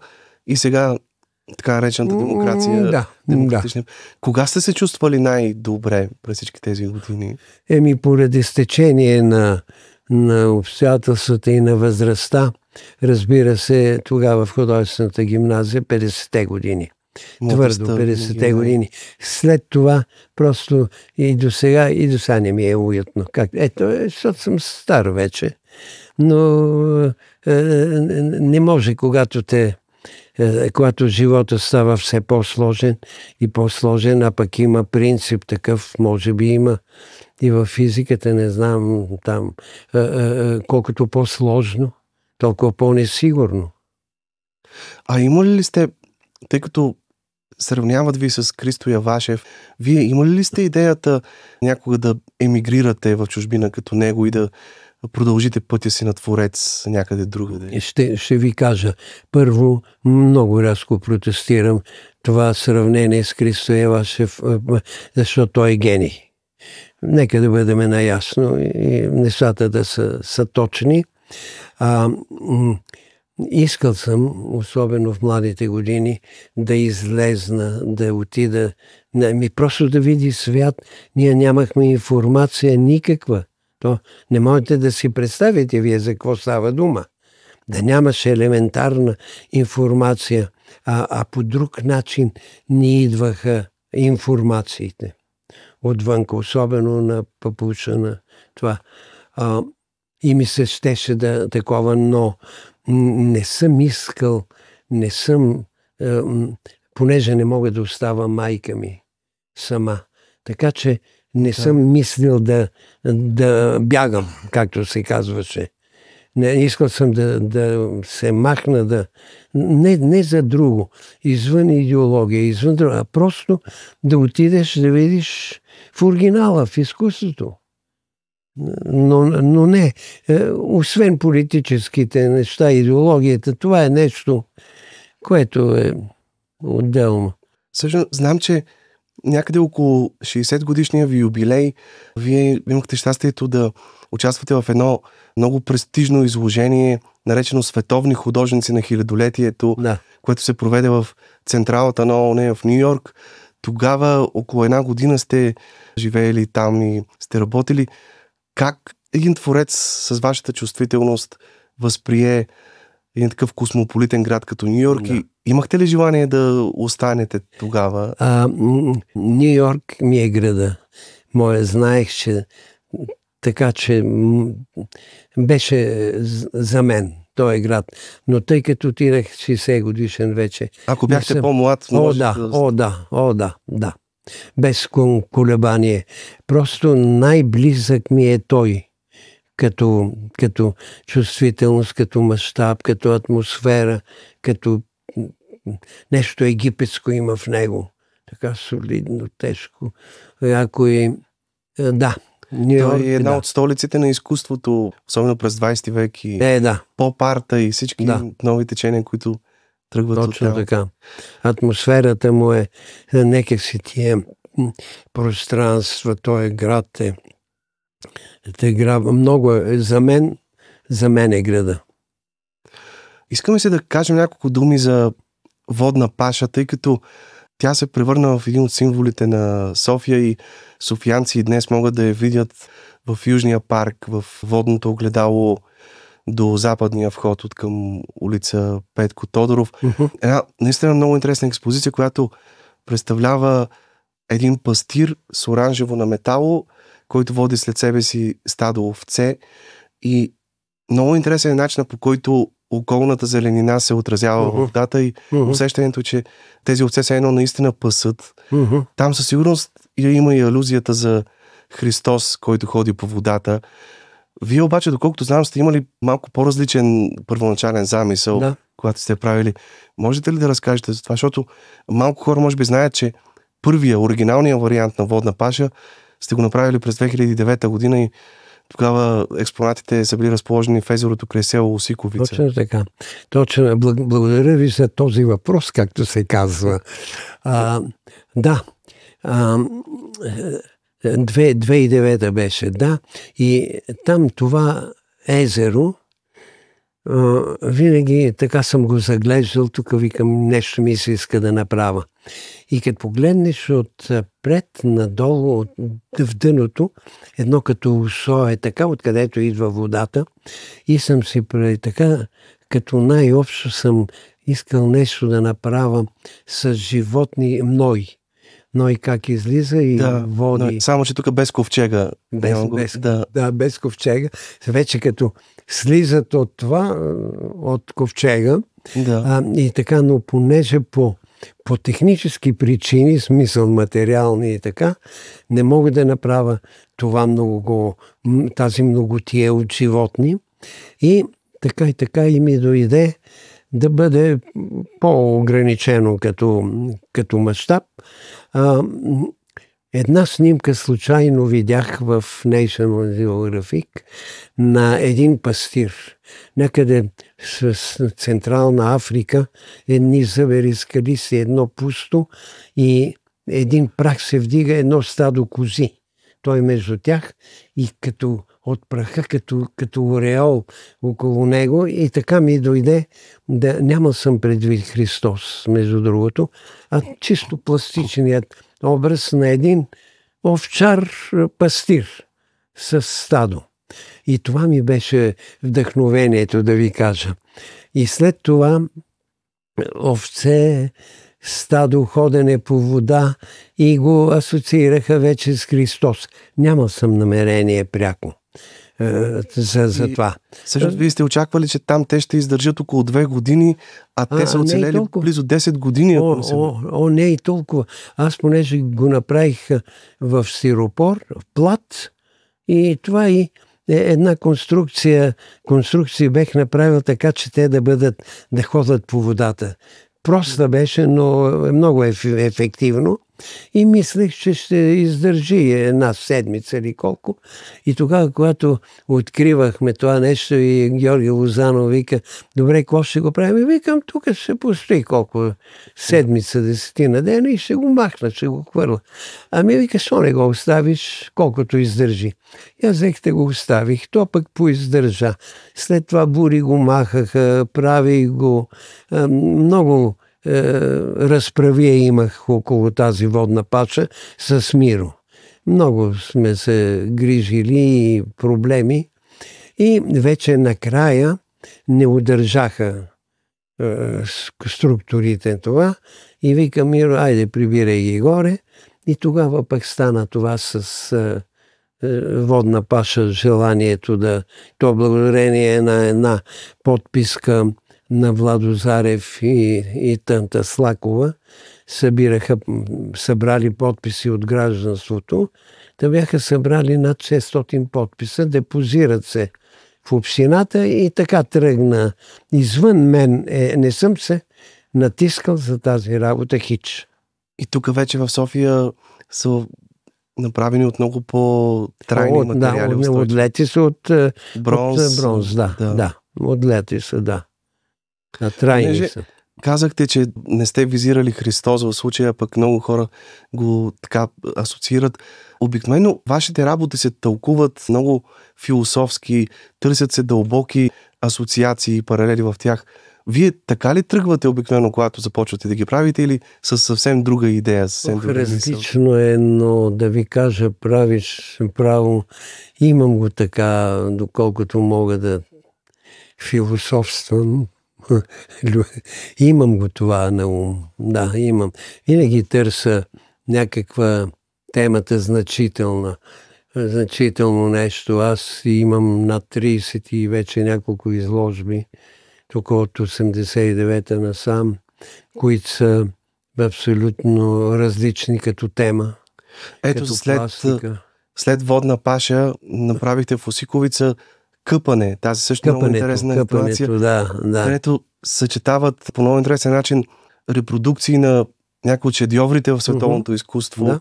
и сега така речената демокрация. Да, демократична. да. Кога сте се чувствали най-добре през всички тези години? Еми, поради стечение на, на обстоятелствата и на възрастта, разбира се, тогава в художествената гимназия 50-те години. Твърдо, 50-те години. След това просто и до сега, и до сега не ми е уютно. Как? Ето, е, защото съм стар вече. Но е, е, не може, когато те е, когато живота става все по-сложен и по-сложен, а пък има принцип такъв, може би има и в физиката, не знам там, е, е, е, колкото по-сложно, толкова по-несигурно. А има ли сте, тъй като Сравняват ви с Кристо Явашев. Вие имали ли сте идеята някога да емигрирате в чужбина като него и да продължите пътя си на творец някъде другаде? Ще, ще ви кажа. Първо, много рязко протестирам това сравнение с Кристо Явашев, защото той е гений. Нека да бъдем наясно и нещата да са, са точни. А, Искал съм, особено в младите години, да излезна, да отида, ми просто да види свят. Ние нямахме информация никаква. То не можете да си представите вие за какво става дума. Да нямаше елементарна информация, а, а по друг начин ни идваха информациите отвънка, особено на папуша на това. А, и ми се щеше да такова, но не съм искал, не съм, е, понеже не мога да остава майка ми сама. Така че не да. съм мислил да, да бягам, както се казваше. Не, искал съм да, да се махна, да. Не, не за друго, извън идеология, извън друго, а просто да отидеш да видиш в оригинала, в изкуството но, но не. Е, освен политическите неща, идеологията, това е нещо, което е отделно. Също знам, че някъде около 60 годишния ви юбилей, вие имахте щастието да участвате в едно много престижно изложение, наречено Световни художници на хилядолетието, да. което се проведе в централата на ООН в Нью Йорк. Тогава около една година сте живеели там и сте работили. Как един творец с вашата чувствителност възприе един такъв космополитен град като Нью Йорк. Да. И имахте ли желание да останете тогава? А, Нью Йорк ми е града. Моя знаех, че така, че беше за мен този е град. Но тъй като отидах 60 годишен вече. Ако бяхте съм... по-млад, о, да, да. О, да, о, да, да без колебание. Просто най-близък ми е той като, като чувствителност, като мащаб, като атмосфера, като нещо египетско има в него. Така солидно, тежко. Ако е... Да. Той е една да. от столиците на изкуството, особено през 20 век и е, да. поп-арта и всички да. нови течения, които тръгват Точно от така. Атмосферата му е, е си тия е, пространства, той е град е, те граб, много е, за мен, за мен е града. Искаме се да кажем няколко думи за водна паша, тъй като тя се превърна в един от символите на София и софиянци днес могат да я видят в Южния парк, в водното огледало – до западния вход от към улица Петко Тодоров. Uh-huh. Една наистина много интересна експозиция, която представлява един пастир с оранжево на метало, който води след себе си стадо овце и много интересен е начинът по който околната зеленина се отразява uh-huh. в водата и uh-huh. усещането, че тези овце са едно наистина пъсът. Uh-huh. Там със сигурност има и алюзията за Христос, който ходи по водата. Вие обаче, доколкото знам, сте имали малко по-различен първоначален замисъл, да. когато сте правили. Можете ли да разкажете за това? Защото малко хора може би знаят, че първия, оригиналния вариант на Водна паша сте го направили през 2009 година и тогава експонатите са били разположени в езерото край село Осиковица. Точно така. Точно. Благодаря ви за този въпрос, както се казва. А, да. А, 2009 беше, да. И там това езеро, винаги така съм го заглеждал, тук викам нещо ми се иска да направя. И като погледнеш отпред надолу, от, в дъното, едно като усо е така, откъдето идва водата, и съм си прави така, като най-общо съм искал нещо да направя с животни мной но и как излиза и да, води. Но, само, че тук без ковчега. Без, да, без, да. да, без ковчега. Вече като слизат от това, е, от ковчега, да. а, и така, но понеже по, по технически причини, смисъл материални и така, не мога да направя това много, тази многотие от животни. И така и така и ми дойде да бъде по-ограничено като, като мащаб. А, Една снимка случайно видях в National Geographic на един пастир. Някъде с Централна Африка, едни завери скали се, едно пусто и един прах се вдига, едно стадо кози. Той е между тях и като от праха като, като ореол около него и така ми дойде да няма съм предвид Христос, между другото, а чисто пластичният образ на един овчар-пастир с стадо. И това ми беше вдъхновението, да ви кажа. И след това овце, стадо, ходене по вода и го асоциираха вече с Христос. Няма съм намерение пряко. Е, за, за и, това. Също вие сте очаквали, че там те ще издържат около две години, а те а, са оцелели близо 10 години. О, ако о, о, не и толкова. Аз понеже го направих в сиропор, в плат и това и е една конструкция, конструкция бех направил така, че те да бъдат, да ходят по водата. Проста беше, но е много е ефективно. И мислех, че ще издържи една седмица или колко. И тогава, когато откривахме това нещо и Георги Лозанов вика, добре, какво ще го правим? И викам, тук ще постои колко седмица, десетина дена и ще го махна, ще го хвърля. Ами вика, що не го оставиш, колкото издържи. И аз взех го оставих. То пък поиздържа. След това бури го махаха, прави го. Много е, разправия имах около тази водна пача с Миро. Много сме се грижили и проблеми. И вече накрая не удържаха е, структурите това и вика Миро, айде прибирай ги горе. И тогава пък стана това с е, е водна паша желанието да, то благодарение на една подписка на Владо Зарев и, и Танта Слакова събираха, събрали подписи от гражданството. Те бяха събрали над 600 подписа, депозират се в общината и така тръгна. Извън мен е, не съм се натискал за тази работа хич. И тук вече в София са направени от много по-трайни от, материали. Да, от, от лети са от, е, бронз, от е, бронз, да, да. да. От лети са, да. А трайни Неже, са. Казахте, че не сте визирали Христос в случая, пък много хора го така асоциират. Обикновено вашите работи се тълкуват много философски, търсят се дълбоки асоциации и паралели в тях. Вие така ли тръгвате обикновено, когато започвате да ги правите или с съвсем друга идея? Съвсем друга Различно е, но да ви кажа, правиш право. Имам го така, доколкото мога да философствам. имам го това на ум. Да, имам. Винаги търса някаква темата значителна. Значително нещо. Аз имам над 30 и вече няколко изложби, тук от 89-та насам, които са абсолютно различни като тема. Ето като след, пластика. след водна паша направихте в Осиковица къпане. Тази също къпането, е много интересна експонация, да, да. където съчетават по много интересен начин репродукции на някои от шедьоврите в световното uh-huh. изкуство, да.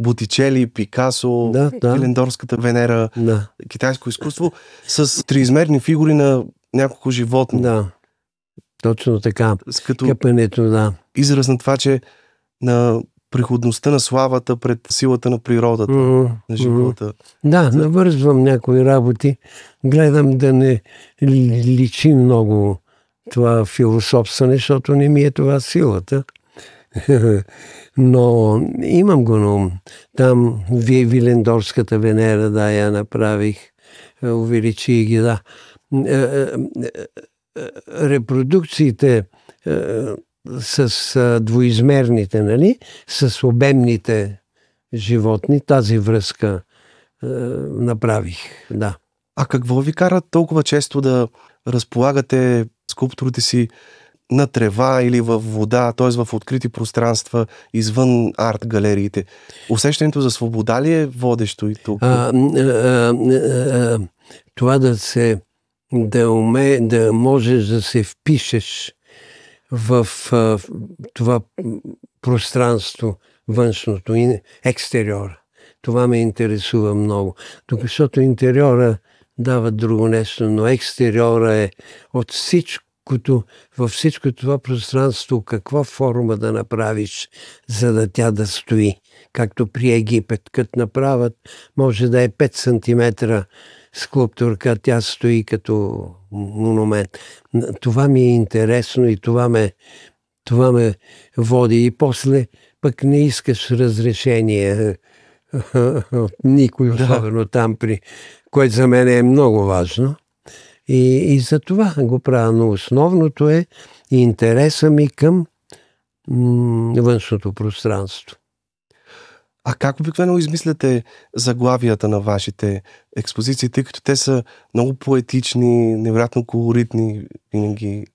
Бутичели, Пикасо, да, да. Килендорската Венера, да. китайско изкуство, с триизмерни фигури на няколко животни. Да, точно така. С като Къпането, да. Израз на това, че на приходността на славата пред силата на природата, mm-hmm. на живота. Да, навързвам някои работи. Гледам да не личи много това философстване, защото не ми е това силата. Но имам го на ум. Там Вилендорската Венера, да, я направих. Е, увеличи ги, да. Е, е, репродукциите с а, двоизмерните, нали, с обемните животни, тази връзка а, направих, да. А какво ви кара толкова често да разполагате скулптурите си на трева или в вода, т.е. в открити пространства, извън арт галериите. Усещането за свобода ли е водещо и тук? А, а, а, това да се да уме, да можеш да се впишеш в а, това пространство, външното, и екстериора. Това ме интересува много. защото интериора дава друго нещо, но екстериора е от всичкото, във всичко това пространство, каква форма да направиш, за да тя да стои. Както при Египет, като направят, може да е 5 см скулптурка, тя стои като монумент. Това ми е интересно и това ме, това ме води. И после пък не искаш разрешение от никой, да. особено там при, което за мен е много важно. И, и за това го правя. Но основното е интереса ми към м- външното пространство. А как обикновено измисляте заглавията на вашите експозиции, тъй като те са много поетични, невероятно колоритни винаги?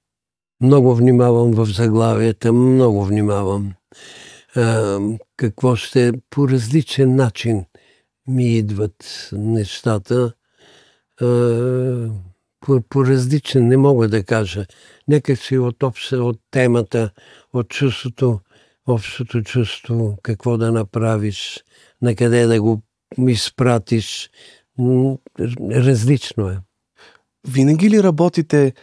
Много внимавам в заглавията, много внимавам. А, какво ще по различен начин ми идват нещата. А, по, по различен, не мога да кажа. Нека си от, от темата, от чувството общото чувство, какво да направиш, на къде да го изпратиш. Различно е. Винаги ли работите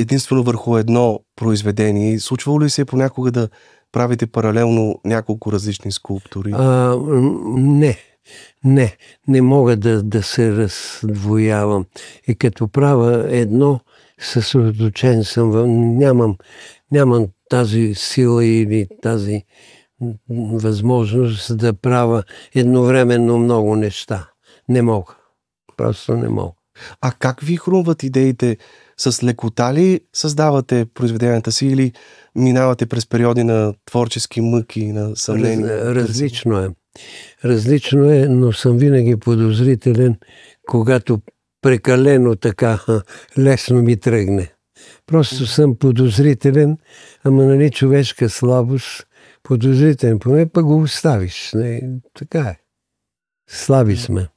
единствено върху едно произведение? Случвало ли се е понякога да правите паралелно няколко различни скулптури? А, не. Не, не мога да, да се раздвоявам. И като правя едно, съсредоточен съм, нямам, нямам тази сила или тази възможност да правя едновременно много неща. Не мога. Просто не мога. А как ви хрумват идеите? С лекота ли създавате произведенията си или минавате през периоди на творчески мъки, на съмнение? Раз, различно е. Различно е, но съм винаги подозрителен, когато прекалено така лесно ми тръгне. Просто съм подозрителен, ама нали човешка слабост, подозрителен поне, пък го оставиш. Не, нали, така е. Слаби сме.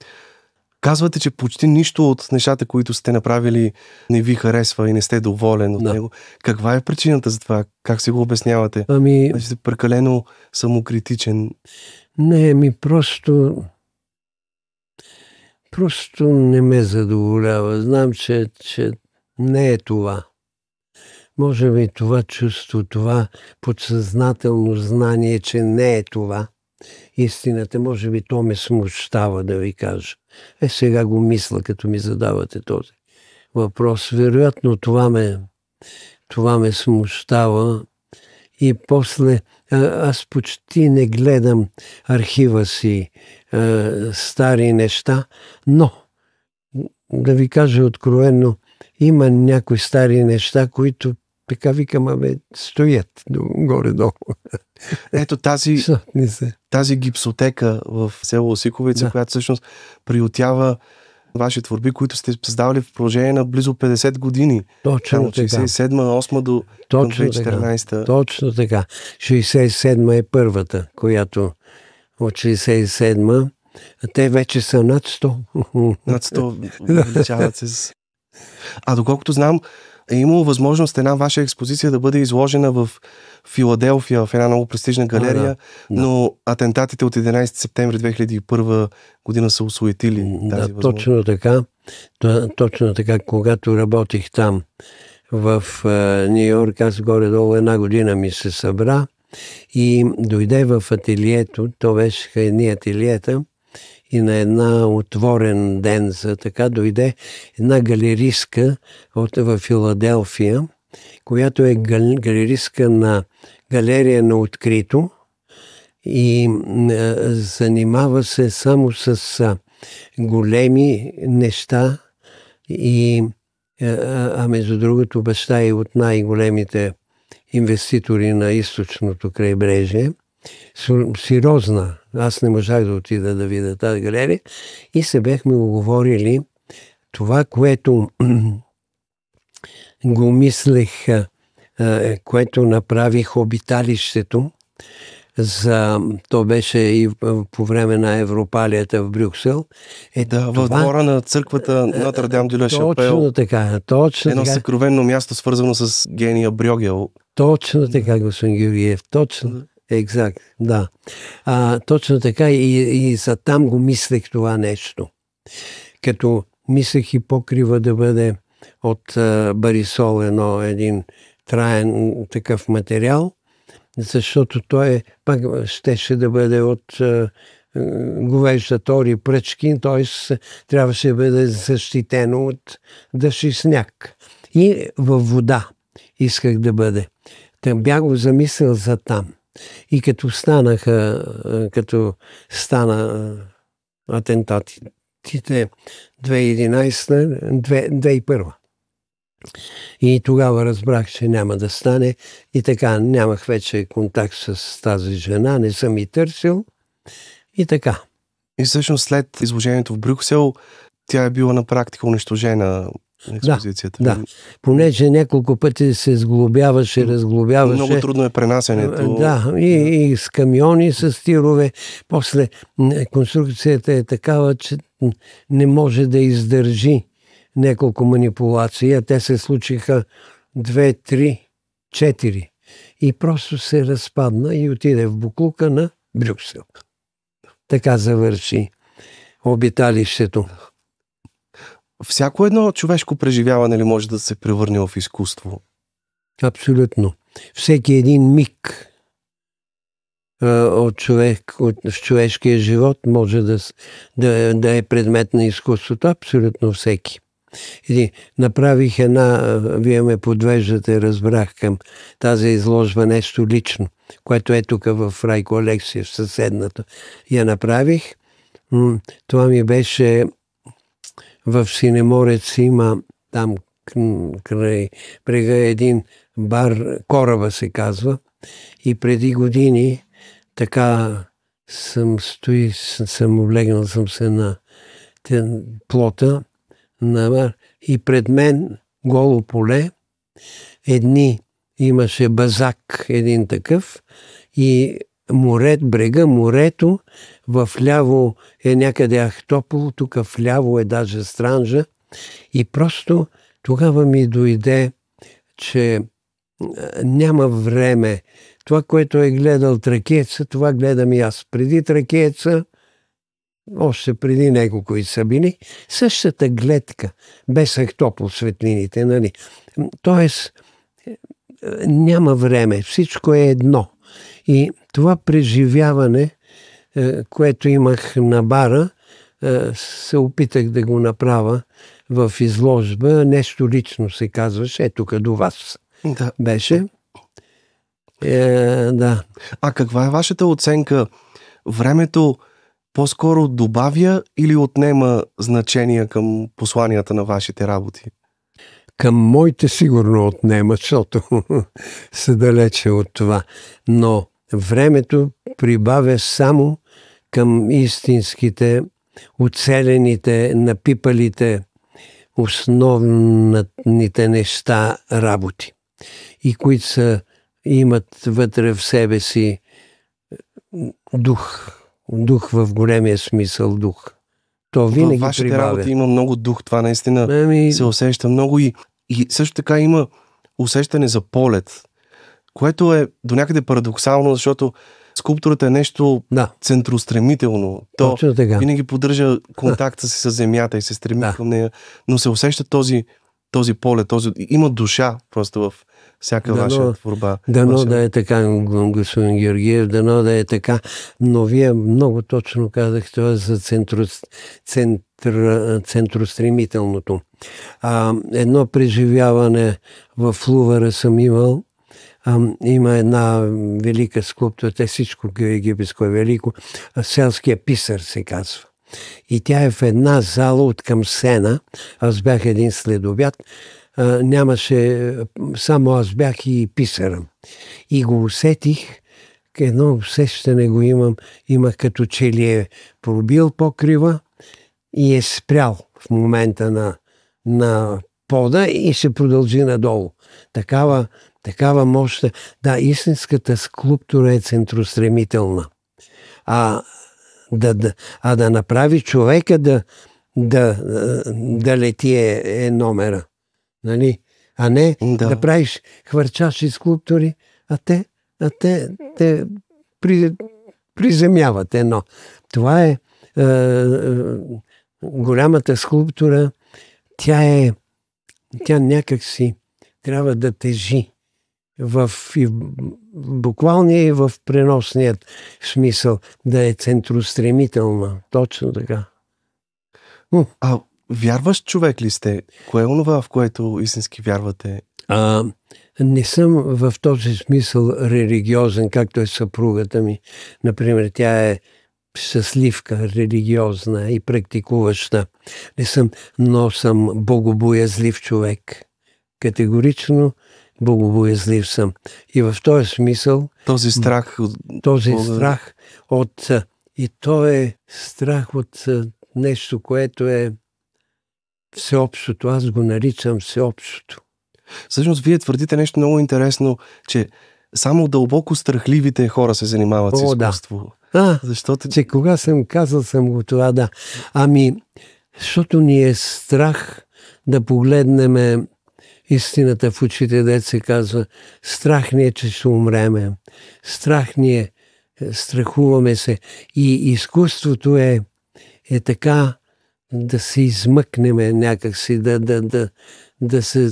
Казвате, че почти нищо от нещата, които сте направили, не ви харесва и не сте доволен от да. него. Каква е причината за това? Как си го обяснявате? Ами... Значи сте прекалено самокритичен. Не, ми просто... Просто не ме задоволява. Знам, че, че не е това. Може би това чувство, това подсъзнателно знание, че не е това истината, може би то ме смущава да ви кажа. Е, сега го мисля, като ми задавате този въпрос. Вероятно това ме, това ме смущава и после аз почти не гледам архива си е, стари неща, но да ви кажа откровенно, има някои стари неща, които така викам, абе, стоят горе-долу. Ето тази, тази гипсотека в село Осиковица, да. която всъщност приютява ваши творби, които сте създавали в продължение на близо 50 години. Точно така. 67 8 до Точно 2014 така. Точно така. 67 е първата, която от 67 те вече са над 100. Над 100 увеличават се. А доколкото знам, е имало възможност една ваша експозиция да бъде изложена в Филаделфия, в една много престижна галерия, а, да. но атентатите от 11 септември 2001 година са осуетили тази да, възможност. Точно така. Точно така, когато работих там в е, Нью Йорк, аз горе-долу една година ми се събра и дойде в ателието, то беше едни ателиета, и на една отворен ден за така дойде една галериска от в Филаделфия, която е галеристка на галерия на открито и е, занимава се само с големи неща и а между ами, другото баща е от най-големите инвеститори на източното крайбрежие – сирозна. Аз не можах да отида да видя тази галерия и се бехме оговорили това, което го мислех, което направих обиталището, за, то беше и по време на Европалията в Брюксел. Е, да, това... двора на църквата на Търдям Дюля Точно Шапел, така, точно Едно така. съкровенно място, свързано с гения Брюгел. Точно така, господин Георгиев, точно. Екзакт, да. А, точно така и, и за там го мислех това нещо. Като мислех и покрива да бъде от а, барисол едно, един траен такъв материал, защото той пак щеше да бъде от а, говежда тори пръчки, т.е. трябваше да бъде защитено от дъжд и сняг. И във вода исках да бъде. бях го замислил за там. И като станаха, като стана атентатите 2011-2001. И тогава разбрах, че няма да стане и така нямах вече контакт с тази жена, не съм и търсил и така. И всъщност след изложението в Брюксел, тя е била на практика унищожена експозицията. Да, да. Понеже няколко пъти се сглобяваше, разглобяваше. Много трудно е пренасенето. Е, да, и, да. и с камиони, с тирове. После конструкцията е такава, че не може да издържи няколко манипулации, а те се случиха две, три, четири. И просто се разпадна и отиде в буклука на Брюксел. Така завърши обиталището всяко едно човешко преживяване ли може да се превърне в изкуство? Абсолютно. Всеки един миг а, от човек, от човешкия живот може да, да, да е предмет на изкуството. Абсолютно всеки. Или направих една, вие ме подвеждате, разбрах към тази изложба нещо лично, което е тук в Райко Алексия, в съседната. Я направих. Това ми беше в Синеморец има там край брега един бар, кораба се казва. И преди години така съм стои, съм облегнал съм се на тен, плота на бар и пред мен голо поле. Едни имаше базак, един такъв, и морет, брега, морето, в ляво е някъде Ахтопол, тук в ляво е даже Странжа. И просто тогава ми дойде, че е, няма време. Това, което е гледал тракиеца, това гледам и аз. Преди тракиеца, още преди него, кои са били, същата гледка, без ахтопол светлините, нали? Тоест, е, е, няма време, всичко е едно. И това преживяване, е, което имах на бара, е, се опитах да го направя в изложба. Нещо лично се казваше. ето тук до вас да. беше. Е, да. А каква е вашата оценка? Времето по-скоро добавя или отнема значение към посланията на вашите работи? Към моите сигурно отнема, защото са далече от това. Но Времето прибавя само към истинските, оцелените, напипалите, основните неща работи и които са, имат вътре в себе си е, дух. Дух в големия смисъл дух. То винаги Във вашите прибавя. работи има много дух. Това наистина ами... се усеща много и, и също така има усещане за полет което е до някъде парадоксално, защото скулптурата е нещо да. центростремително. То така. винаги поддържа контакта си с земята и се стреми да. към нея, но се усеща този, този поле, този... има душа просто в всяка дано, ваша творба. Дано да е така, господин Георгиев, дано да е така, но вие много точно казахте това е за центро, центр, центростремителното. А, едно преживяване в Лувара съм имал, има една велика скулптура, те всичко египетско е велико, селския писар се казва. И тя е в една зала от към сена. Аз бях един следобят. нямаше, само аз бях и писарам. И го усетих, едно усещане го имам, има като че ли е пробил покрива и е спрял в момента на, на пода и се продължи надолу. Такава такава мощта, Да, истинската скулптура е центростремителна. А да, да, а да направи човека да, да, да лети е, е номера. Нали? А не да, да правиш хвърчащи скулптури, а те, а те, те при, приземяват едно. Това е, е, е голямата скулптура, тя е, тя някакси трябва да тежи в, и в буквалния и в преносният смисъл, да е центростремителна. Точно така. А вярваш човек ли сте? Кое е онова, в което истински вярвате? А, не съм в този смисъл религиозен, както е съпругата ми. Например, тя е щастливка, религиозна и практикуваща. Не съм, но съм богобоязлив човек. Категорично богобоязлив съм. И в този смисъл... Този страх от... Този Бога... страх от... И то е страх от нещо, което е всеобщото. Аз го наричам всеобщото. Всъщност, вие твърдите нещо много интересно, че само дълбоко страхливите хора се занимават О, с изкуство. Да. А, защото... Че кога съм казал съм го това, да. Ами, защото ни е страх да погледнем истината в очите, дет се казва, страх ни е, че ще умреме, страх ни е, страхуваме се. И изкуството е, е така да се измъкнеме някакси, да, да, да, да се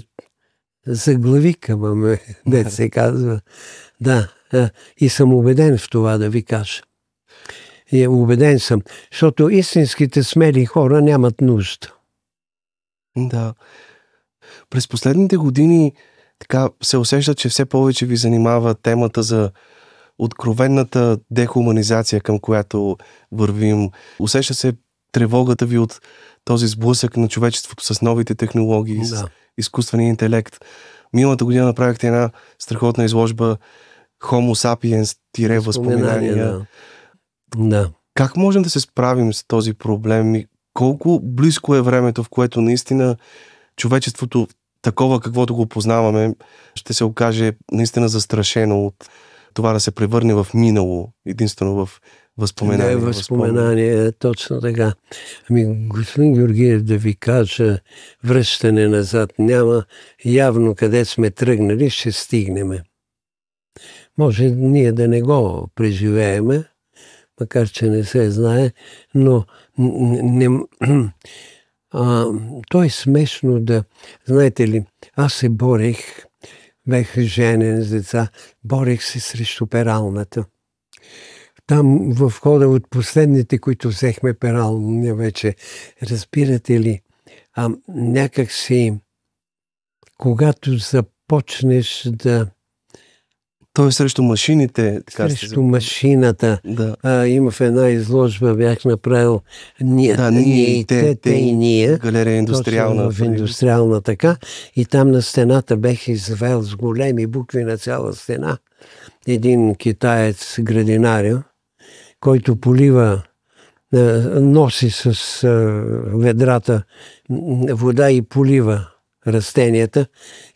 заглавикаме, дет се казва. Да, и съм убеден в това да ви кажа. И е, убеден съм, защото истинските смели хора нямат нужда. Да през последните години така се усеща, че все повече ви занимава темата за откровенната дехуманизация, към която вървим. Усеща се тревогата ви от този сблъсък на човечеството с новите технологии, да. с изкуствения интелект. Миналата година направихте една страхотна изложба Homo sapiens тире възпоминания. Да. да. Как можем да се справим с този проблем и колко близко е времето, в което наистина човечеството, такова каквото го познаваме, ще се окаже наистина застрашено от това да се превърне в минало, единствено в възпоменание. Не, е възпоменание, възпомен. точно така. Ами, господин Георгиев, да ви кажа, връщане назад няма. Явно къде сме тръгнали, ще стигнеме. Може ние да не го преживееме, макар че не се знае, но не, а, то е смешно да... Знаете ли, аз се борех, бех женен с деца, борех се срещу пералната. Там в хода от последните, които взехме пералния вече, разбирате ли, а, някак си, когато започнеш да той е срещу машините. Така срещу сте... машината. Да. А, има в една изложба, бях направил ние, да, ние и те, те, те и ние. Галерия индустриална. В нали? индустриална така. И там на стената бех извел с големи букви на цяла стена един китаец градинарио, който полива носи с ведрата вода и полива растенията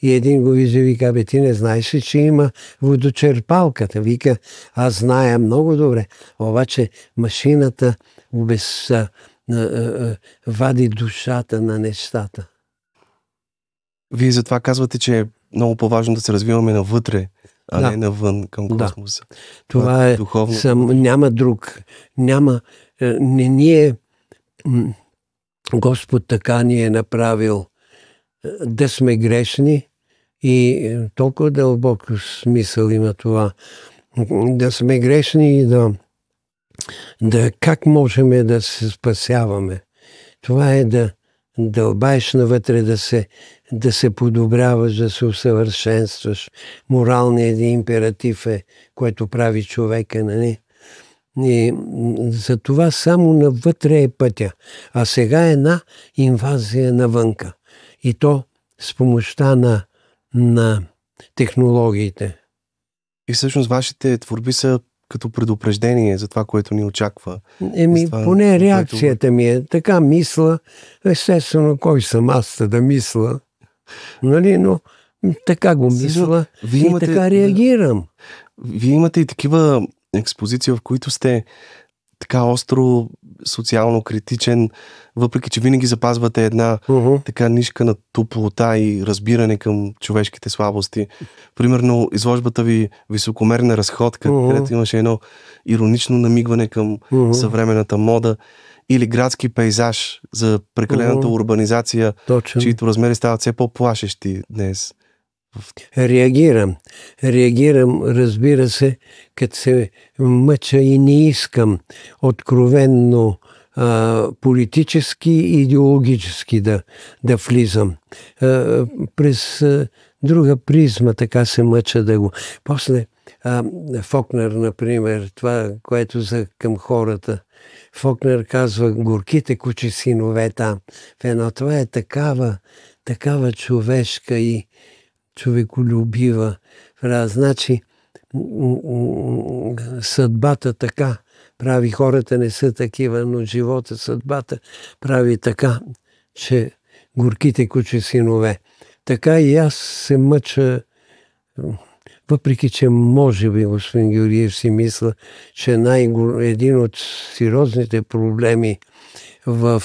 и един го вижда и вика, бе, ти не знаеш ли, че има водочерпалката? Вика, аз зная много добре, обаче машината обез, а, а, а, вади душата на нещата. Вие затова казвате, че е много по-важно да се развиваме навътре, а да. не навън към космоса. Да. Това, Това е, е духовно. Съм, няма друг. Няма. Е, не ни е. Господ така ни е направил да сме грешни и е, толкова дълбок смисъл има това. Да сме грешни и да, да как можем да се спасяваме. Това е да дълбаеш навътре, да се, да се подобряваш, да се усъвършенстваш. Моралният императив е, което прави човека, нали? И за това само навътре е пътя. А сега е една инвазия навънка и то с помощта на, на технологиите. И всъщност вашите творби са като предупреждение за това, което ни очаква. Еми, това, поне реакцията което... ми е. Така мисля. Естествено, кой съм аз да мисля? Нали, но така го мисля Вие имате... така реагирам. Вие имате и такива експозиции, в които сте така остро социално критичен, въпреки че винаги запазвате една uh-huh. така нишка на топлота и разбиране към човешките слабости. Примерно изложбата ви Високомерна разходка, uh-huh. където имаше едно иронично намигване към uh-huh. съвременната мода или градски пейзаж за прекалената uh-huh. урбанизация, Точно. чието размери стават все по-плашещи днес. Реагирам. Реагирам, разбира се, като се мъча и не искам откровенно а, политически и идеологически да, да влизам. А, през а, друга призма така се мъча да го... После а, Фокнер, например, това, което за към хората. Фокнер казва, горките кучи синове там. В едно, това е такава, такава човешка и човеколюбива фраза. Значи, съдбата така прави, хората не са такива, но живота, съдбата прави така, че горките куче синове. Така и аз се мъча, въпреки че може би, господин Георгиев, си мисля, че най- един от сериозните проблеми в,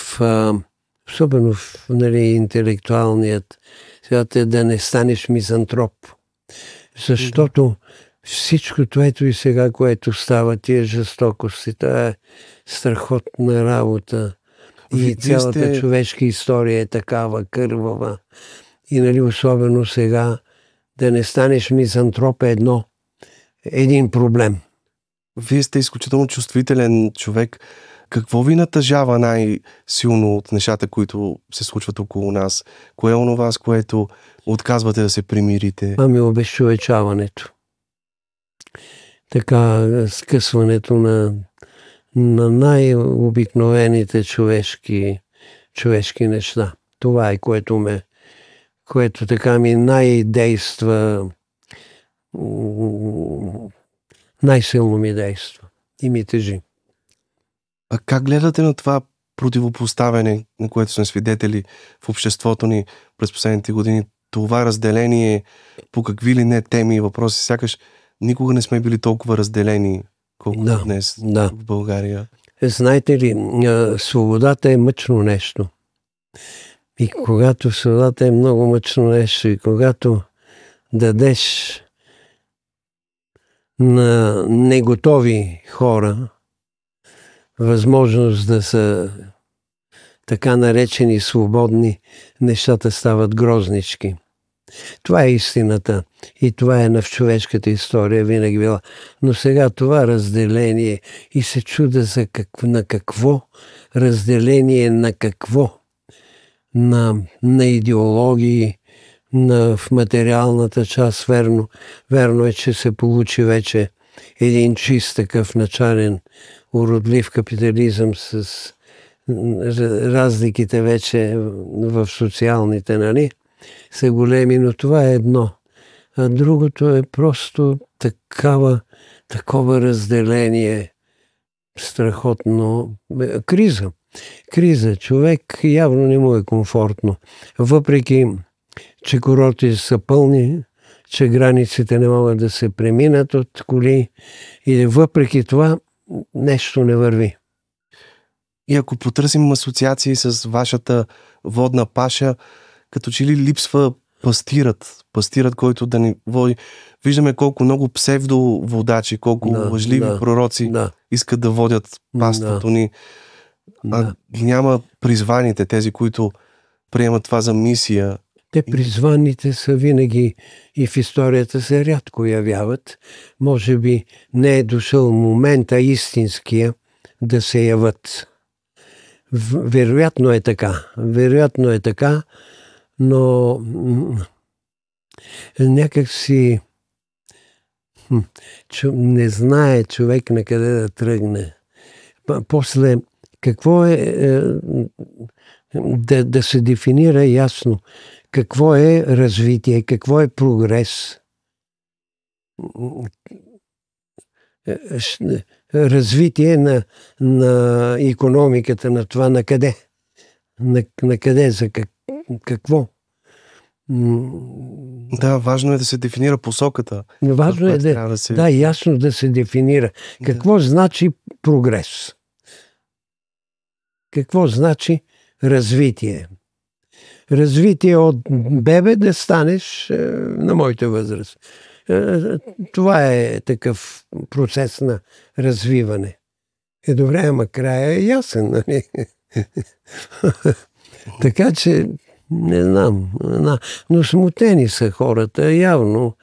особено в нали, интелектуалният сега те да не станеш мизантроп. Защото всичко това ето и сега, което става, тия жестокости, тая е страхотна работа. И цялата сте... човешка история е такава, кървава. И нали, особено сега, да не станеш мизантроп е едно, един проблем. Вие сте изключително чувствителен човек. Какво ви натъжава най-силно от нещата, които се случват около нас? Кое е онова, с което отказвате да се примирите? Ами обезчовечаването. Така, скъсването на, на най-обикновените човешки, човешки неща. Това е което ме, което така ми най-действа, най-силно ми действа и ми тежи. А как гледате на това противопоставяне, на което сме свидетели в обществото ни през последните години, това разделение по какви ли не теми и въпроси, сякаш никога не сме били толкова разделени, колкото да, днес да. в България. Е, знаете ли, свободата е мъчно нещо. И когато свободата е много мъчно нещо, и когато дадеш на неготови хора възможност да са така наречени свободни, нещата стават грознички. Това е истината и това е на в човешката история винаги била. Но сега това разделение и се чуда за как, на какво разделение на какво на, на идеологии, на, в материалната част, верно, верно е, че се получи вече един чист такъв начален уродлив капитализъм с разликите вече в социалните, нали, са големи, но това е едно. А другото е просто такава, такова разделение, страхотно, е, криза. Криза. Човек явно не му е комфортно. Въпреки, че короти са пълни, че границите не могат да се преминат от коли и въпреки това нещо не върви. И ако потърсим асоциации с вашата водна паша, като че ли липсва пастират, пастират, който да ни води. Виждаме колко много псевдоводачи, колко да, лъжливи да, пророци да. искат да водят паството да, ни. А да. ги няма призваните, тези, които приемат това за мисия те призваните са винаги и в историята се рядко явяват. Може би не е дошъл момента истинския да се яват. Вероятно е така. Вероятно е така, но някак си не знае човек на къде да тръгне. После, какво е, е да, да се дефинира ясно какво е развитие, какво е прогрес. Развитие на, на економиката, на това на къде. На, на къде, за как, какво. Да, важно е да се дефинира посоката. Важно е да, да, се... да, ясно да се дефинира. Какво да. значи прогрес? Какво значи развитие? развитие от бебе да станеш е, на моята възраст. Е, е, това е такъв процес на развиване. Е, добре, ама края е ясен, нали? така че, не знам. Но смутени са хората, явно.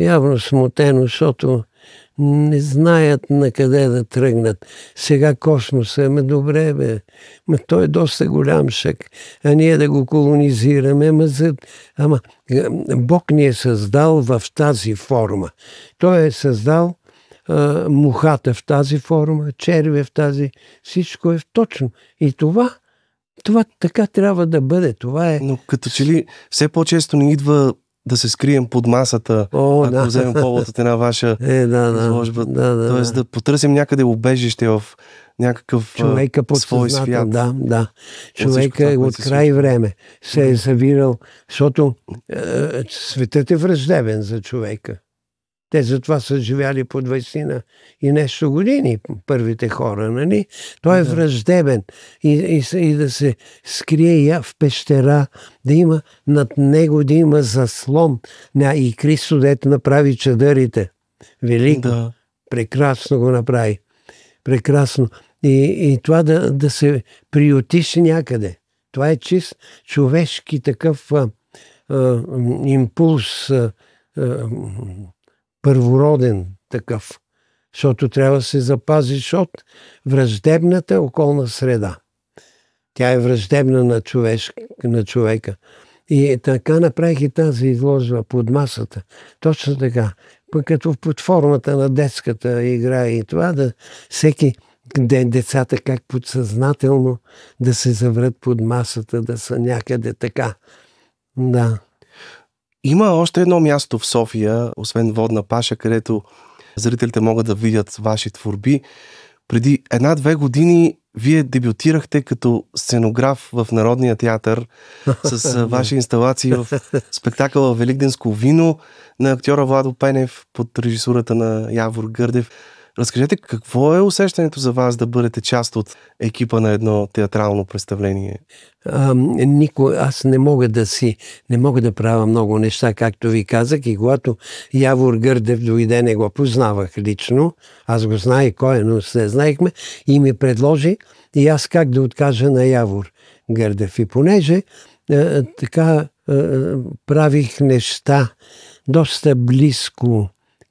Явно смутено, защото не знаят на къде да тръгнат. Сега космоса, ме добре бе, ме той е доста голям шък, а ние да го колонизираме, ме за... ама е, Бог ни е създал в тази форма. Той е създал а, мухата в тази форма, червя в тази, всичко е точно. И това това така трябва да бъде. Това е. Но като че ли все по-често ни идва да се скрием под масата, О, ако да. вземем повод от една ваша е, да, да, изложба. Да, да, Тоест да. да потърсим някъде убежище в някакъв Човека под свой свят. Да, да. Човека от, от край време се е завирал, защото е, е, светът е враждебен за човека. Те затова са живяли по 20 на и нещо години, първите хора, нали? Той е да. враждебен и, и, и да се скрие я в пещера, да има над него, да има заслон. Ня, и Кристо, дете, направи чадърите. Велико. Да. Прекрасно го направи. Прекрасно. И, и това да, да се приотиш някъде. Това е чист човешки такъв а, а, импулс, а, а, първороден такъв, защото трябва да се запазиш от враждебната околна среда. Тя е враждебна на, човеш, на човека. И така направих и тази изложба под масата. Точно така. Пък като под формата на детската игра и това, да всеки ден децата как подсъзнателно да се заврат под масата, да са някъде така. Да. Има още едно място в София, освен Водна паша, където зрителите могат да видят ваши творби. Преди една-две години вие дебютирахте като сценограф в Народния театър с ваши инсталации в спектакъла Великденско вино на актьора Владо Пенев под режисурата на Явор Гърдев. Разкажете какво е усещането за вас да бъдете част от екипа на едно театрално представление? А, Нико, аз не мога да си, не мога да правя много неща, както ви казах. И когато Явор Гърдев дойде, не го познавах лично. Аз го знае кой е, но се знаехме. И ми предложи и аз как да откажа на Явор Гърдев. И понеже а, е, е, така а, е, правих неща доста близко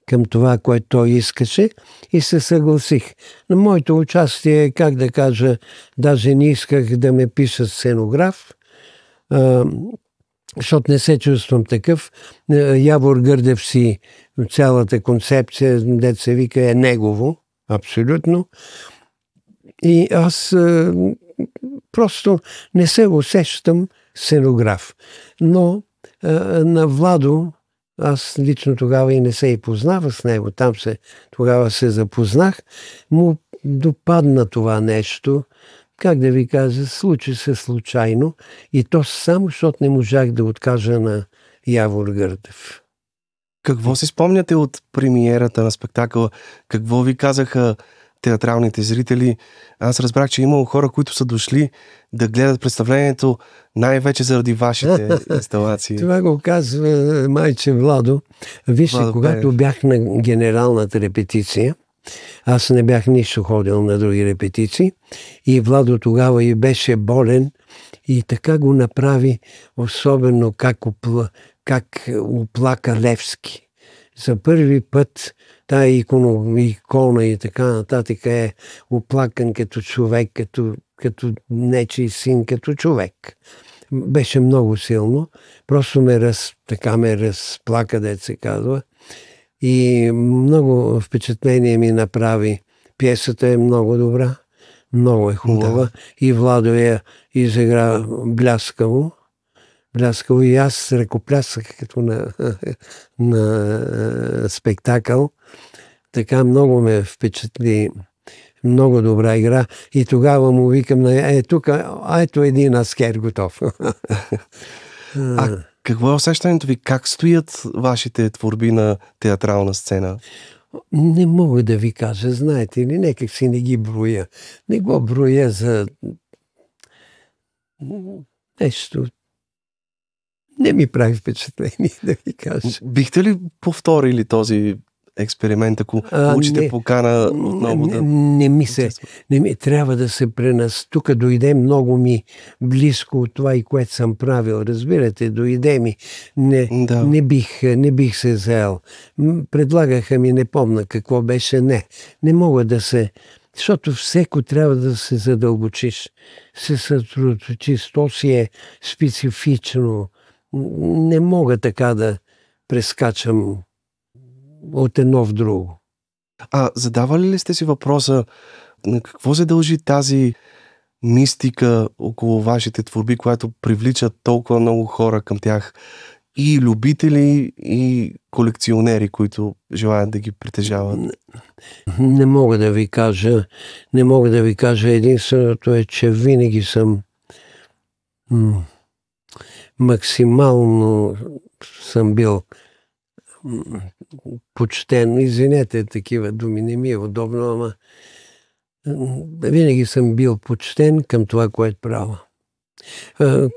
към това, което той искаше и се съгласих. На моето участие, как да кажа, даже не исках да ме пиша сценограф, а, защото не се чувствам такъв. Явор Гърдев си цялата концепция, дет се вика, е негово, абсолютно. И аз а, просто не се усещам сценограф. Но а, на Владо, аз лично тогава и не се и познавах с него. Там се, тогава се запознах. Му допадна това нещо. Как да ви кажа, случи се случайно. И то само, защото не можах да откажа на Явор Гърдев. Какво си спомняте от премиерата на спектакъла? Какво ви казаха театралните зрители. Аз разбрах, че е имало хора, които са дошли да гледат представлението най-вече заради вашите инсталации. Това го казва е, майче Владо. Вижте, Владо когато бях на генералната репетиция, аз не бях нищо ходил на други репетиции и Владо тогава и беше болен и така го направи, особено как, опла, как оплака Левски. За първи път тая икона, икона и така нататък е оплакан като човек, като, като нечи син, като човек. Беше много силно. Просто ме раз, така ме разплака, дет се казва. И много впечатление ми направи. Пиесата е много добра, много е хубава да. и Владо я изигра бляскаво бляскало и аз ръкоплясах като на, на спектакъл. Така много ме впечатли много добра игра. И тогава му викам, на, е, тук, а ето един аскер готов. а какво е усещането ви? Как стоят вашите творби на театрална сцена? Не мога да ви кажа, знаете ли, някак си не ги броя. Не го броя за нещо не ми прави впечатление, да ви кажа. Бихте ли повторили този експеримент, ако учите покана отново не, да... Не ми се... Не ми, трябва да се пренас... Тук дойде много ми близко от това и което съм правил. Разбирате, дойде ми. Не, да. не, бих, не бих се заел. Предлагаха ми, не помна какво беше, не. Не мога да се... Защото всеко трябва да се задълбочиш. Се съсредоточи. То си е специфично не мога така да прескачам от едно в друго. А задавали ли сте си въпроса на какво се дължи тази мистика около вашите творби, която привлича толкова много хора към тях и любители, и колекционери, които желаят да ги притежават? Не, не мога да ви кажа. Не мога да ви кажа. Единственото е, че винаги съм максимално съм бил почтен. Извинете, такива думи не ми е удобно, ама винаги съм бил почтен към това, което правя.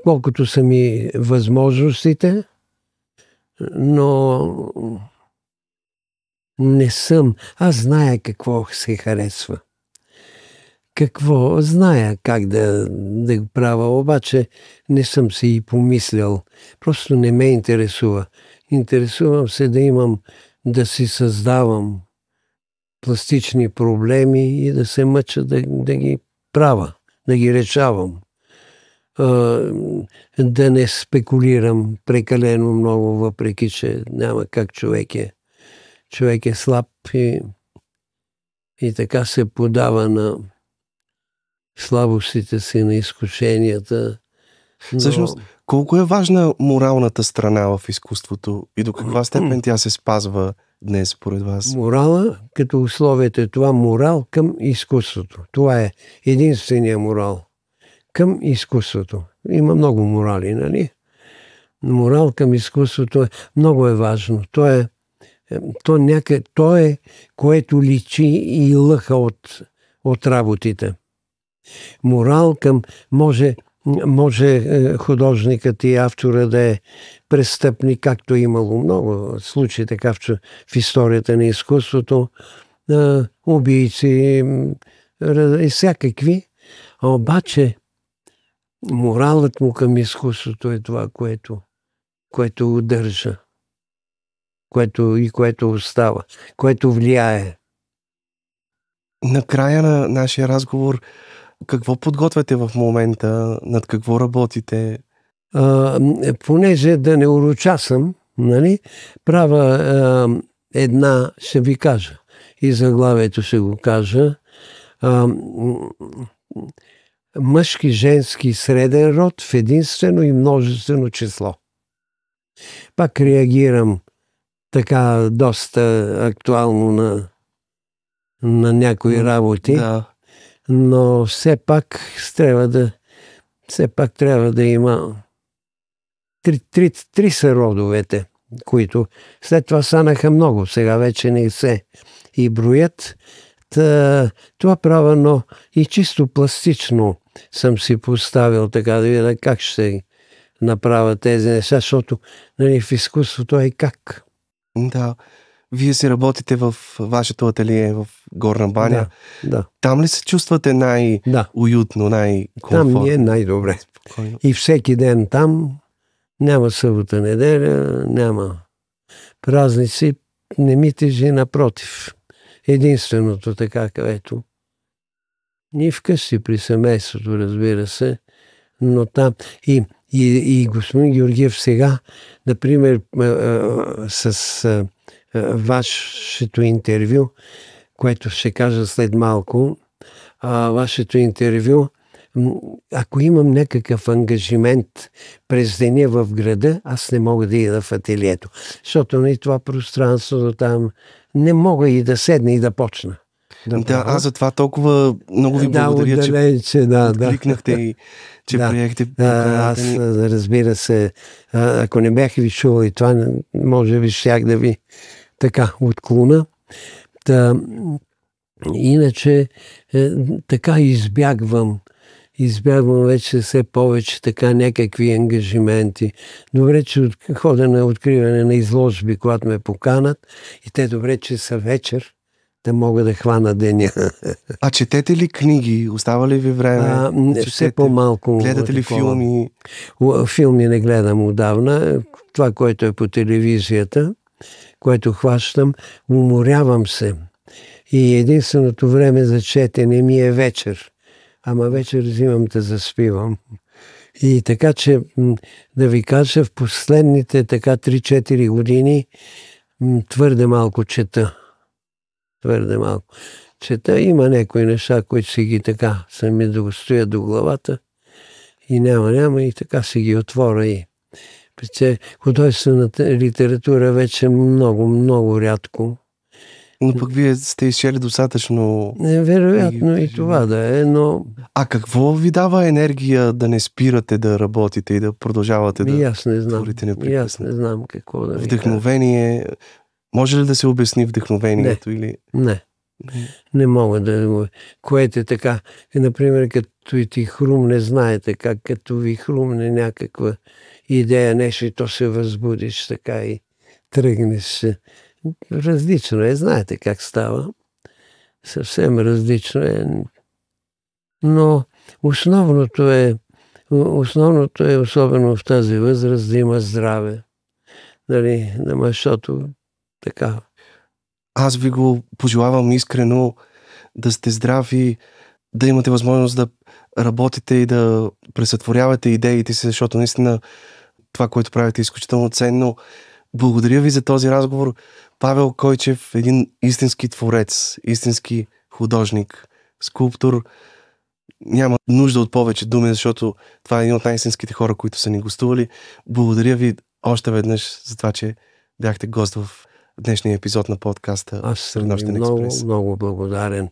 Колкото са ми възможностите, но не съм. Аз зная какво се харесва какво зная как да, да го правя, обаче не съм си и помислял. Просто не ме интересува. Интересувам се да имам, да си създавам пластични проблеми и да се мъча да, да ги правя, да ги решавам. А, да не спекулирам прекалено много, въпреки че няма как човек е. Човек е слаб и, и така се подава на слабостите си, на изкушенията. Но... Всъщност, колко е важна моралната страна в изкуството и до каква степен тя се спазва днес, според вас? Морала, като условието е това морал към изкуството. Това е единствения морал към изкуството. Има много морали, нали? Морал към изкуството е много е важно. То е, е то някъде, то е което личи и лъха от, от работите морал, към може, може е, художникът и автора да е престъпник, както е имало много случаи така в, в историята на изкуството, е, убийци и всякакви. А обаче моралът му към изкуството е това, което, което удържа, което и което остава, което влияе. Накрая на нашия разговор какво подготвяте в момента? Над какво работите? А, понеже да не урочасам, нали, правя а, една, ще ви кажа, и заглавието ще го кажа, а, мъжки, женски, среден род в единствено и множествено число. Пак реагирам така доста актуално на, на някои работи. Да но все пак трябва да, все пак трябва да има три, три, три са родовете, които след това станаха много, сега вече не се и броят. Та, това права, но и чисто пластично съм си поставил така да видя как ще направя тези неща, защото нали, в изкуството е как. Да. Вие си работите в вашето ателие в Горна баня. Да, да. Там ли се чувствате най-уютно, най-комфортно? Там ми е най-добре. Спокойно. И всеки ден там няма събота, неделя, няма празници, не ми тежи напротив. Единственото така, където ни вкъщи при семейството, разбира се, но там и, и, и господин Георгиев сега, например, е, е, с е, е, вашето интервю, което ще кажа след малко, а, вашето интервю, ако имам някакъв ангажимент през деня в града, аз не мога да ида в ателието. Защото на и това пространство там не мога и да седна и да почна. Да, да аз за това толкова много ви да, благодаря, че да, откликнахте да. и че да, приехте. Да, аз разбира се, ако не бях ви чувал и това, може би щях да ви така отклона. Та, иначе е, така избягвам избягвам вече все повече така някакви ангажименти. Добре, че от, хода на откриване на изложби, когато ме поканат, и те добре, че са вечер, да мога да хвана деня. А четете ли книги? Остава ли ви време? А, четете? все по-малко. Гледате ли е такова. филми? Филми не гледам отдавна. Това, което е по телевизията което хващам, уморявам се. И единственото време за четене ми е вечер. Ама вечер взимам да заспивам. И така че, да ви кажа, в последните така 3-4 години твърде малко чета. Твърде малко чета. Има някои неща, които си ги така сами да го стоят до главата. И няма, няма и така си ги отворя и че художествената е литература вече много, много рядко. Но пък вие сте изчели достатъчно. Е, вероятно и, и това да е, но. А какво ви дава енергия да не спирате да работите и да продължавате да. аз не знам. И аз не знам какво да. Ви Вдъхновение. Кажа. Може ли да се обясни вдъхновението? Не. Или... не. Не мога да го... Което е така, е, например, като и ти хрумне, знаете как, като ви хрумне някаква идея нещо и то се възбудиш така и тръгнеш. Различно е, знаете как става. Съвсем различно е. Но основното е, основното е особено в тази възраст да има здраве. Нали, защото така. Аз ви го пожелавам искрено да сте здрави, да имате възможност да работите и да пресътворявате идеите си, защото наистина това, което правите е изключително ценно. Благодаря ви за този разговор. Павел Койчев, един истински творец, истински художник, скулптор. Няма нужда от повече думи, защото това е един от най-истинските хора, които са ни гостували. Благодаря ви още веднъж за това, че бяхте гост в днешния епизод на подкаста. Аз съм много, експрес. много благодарен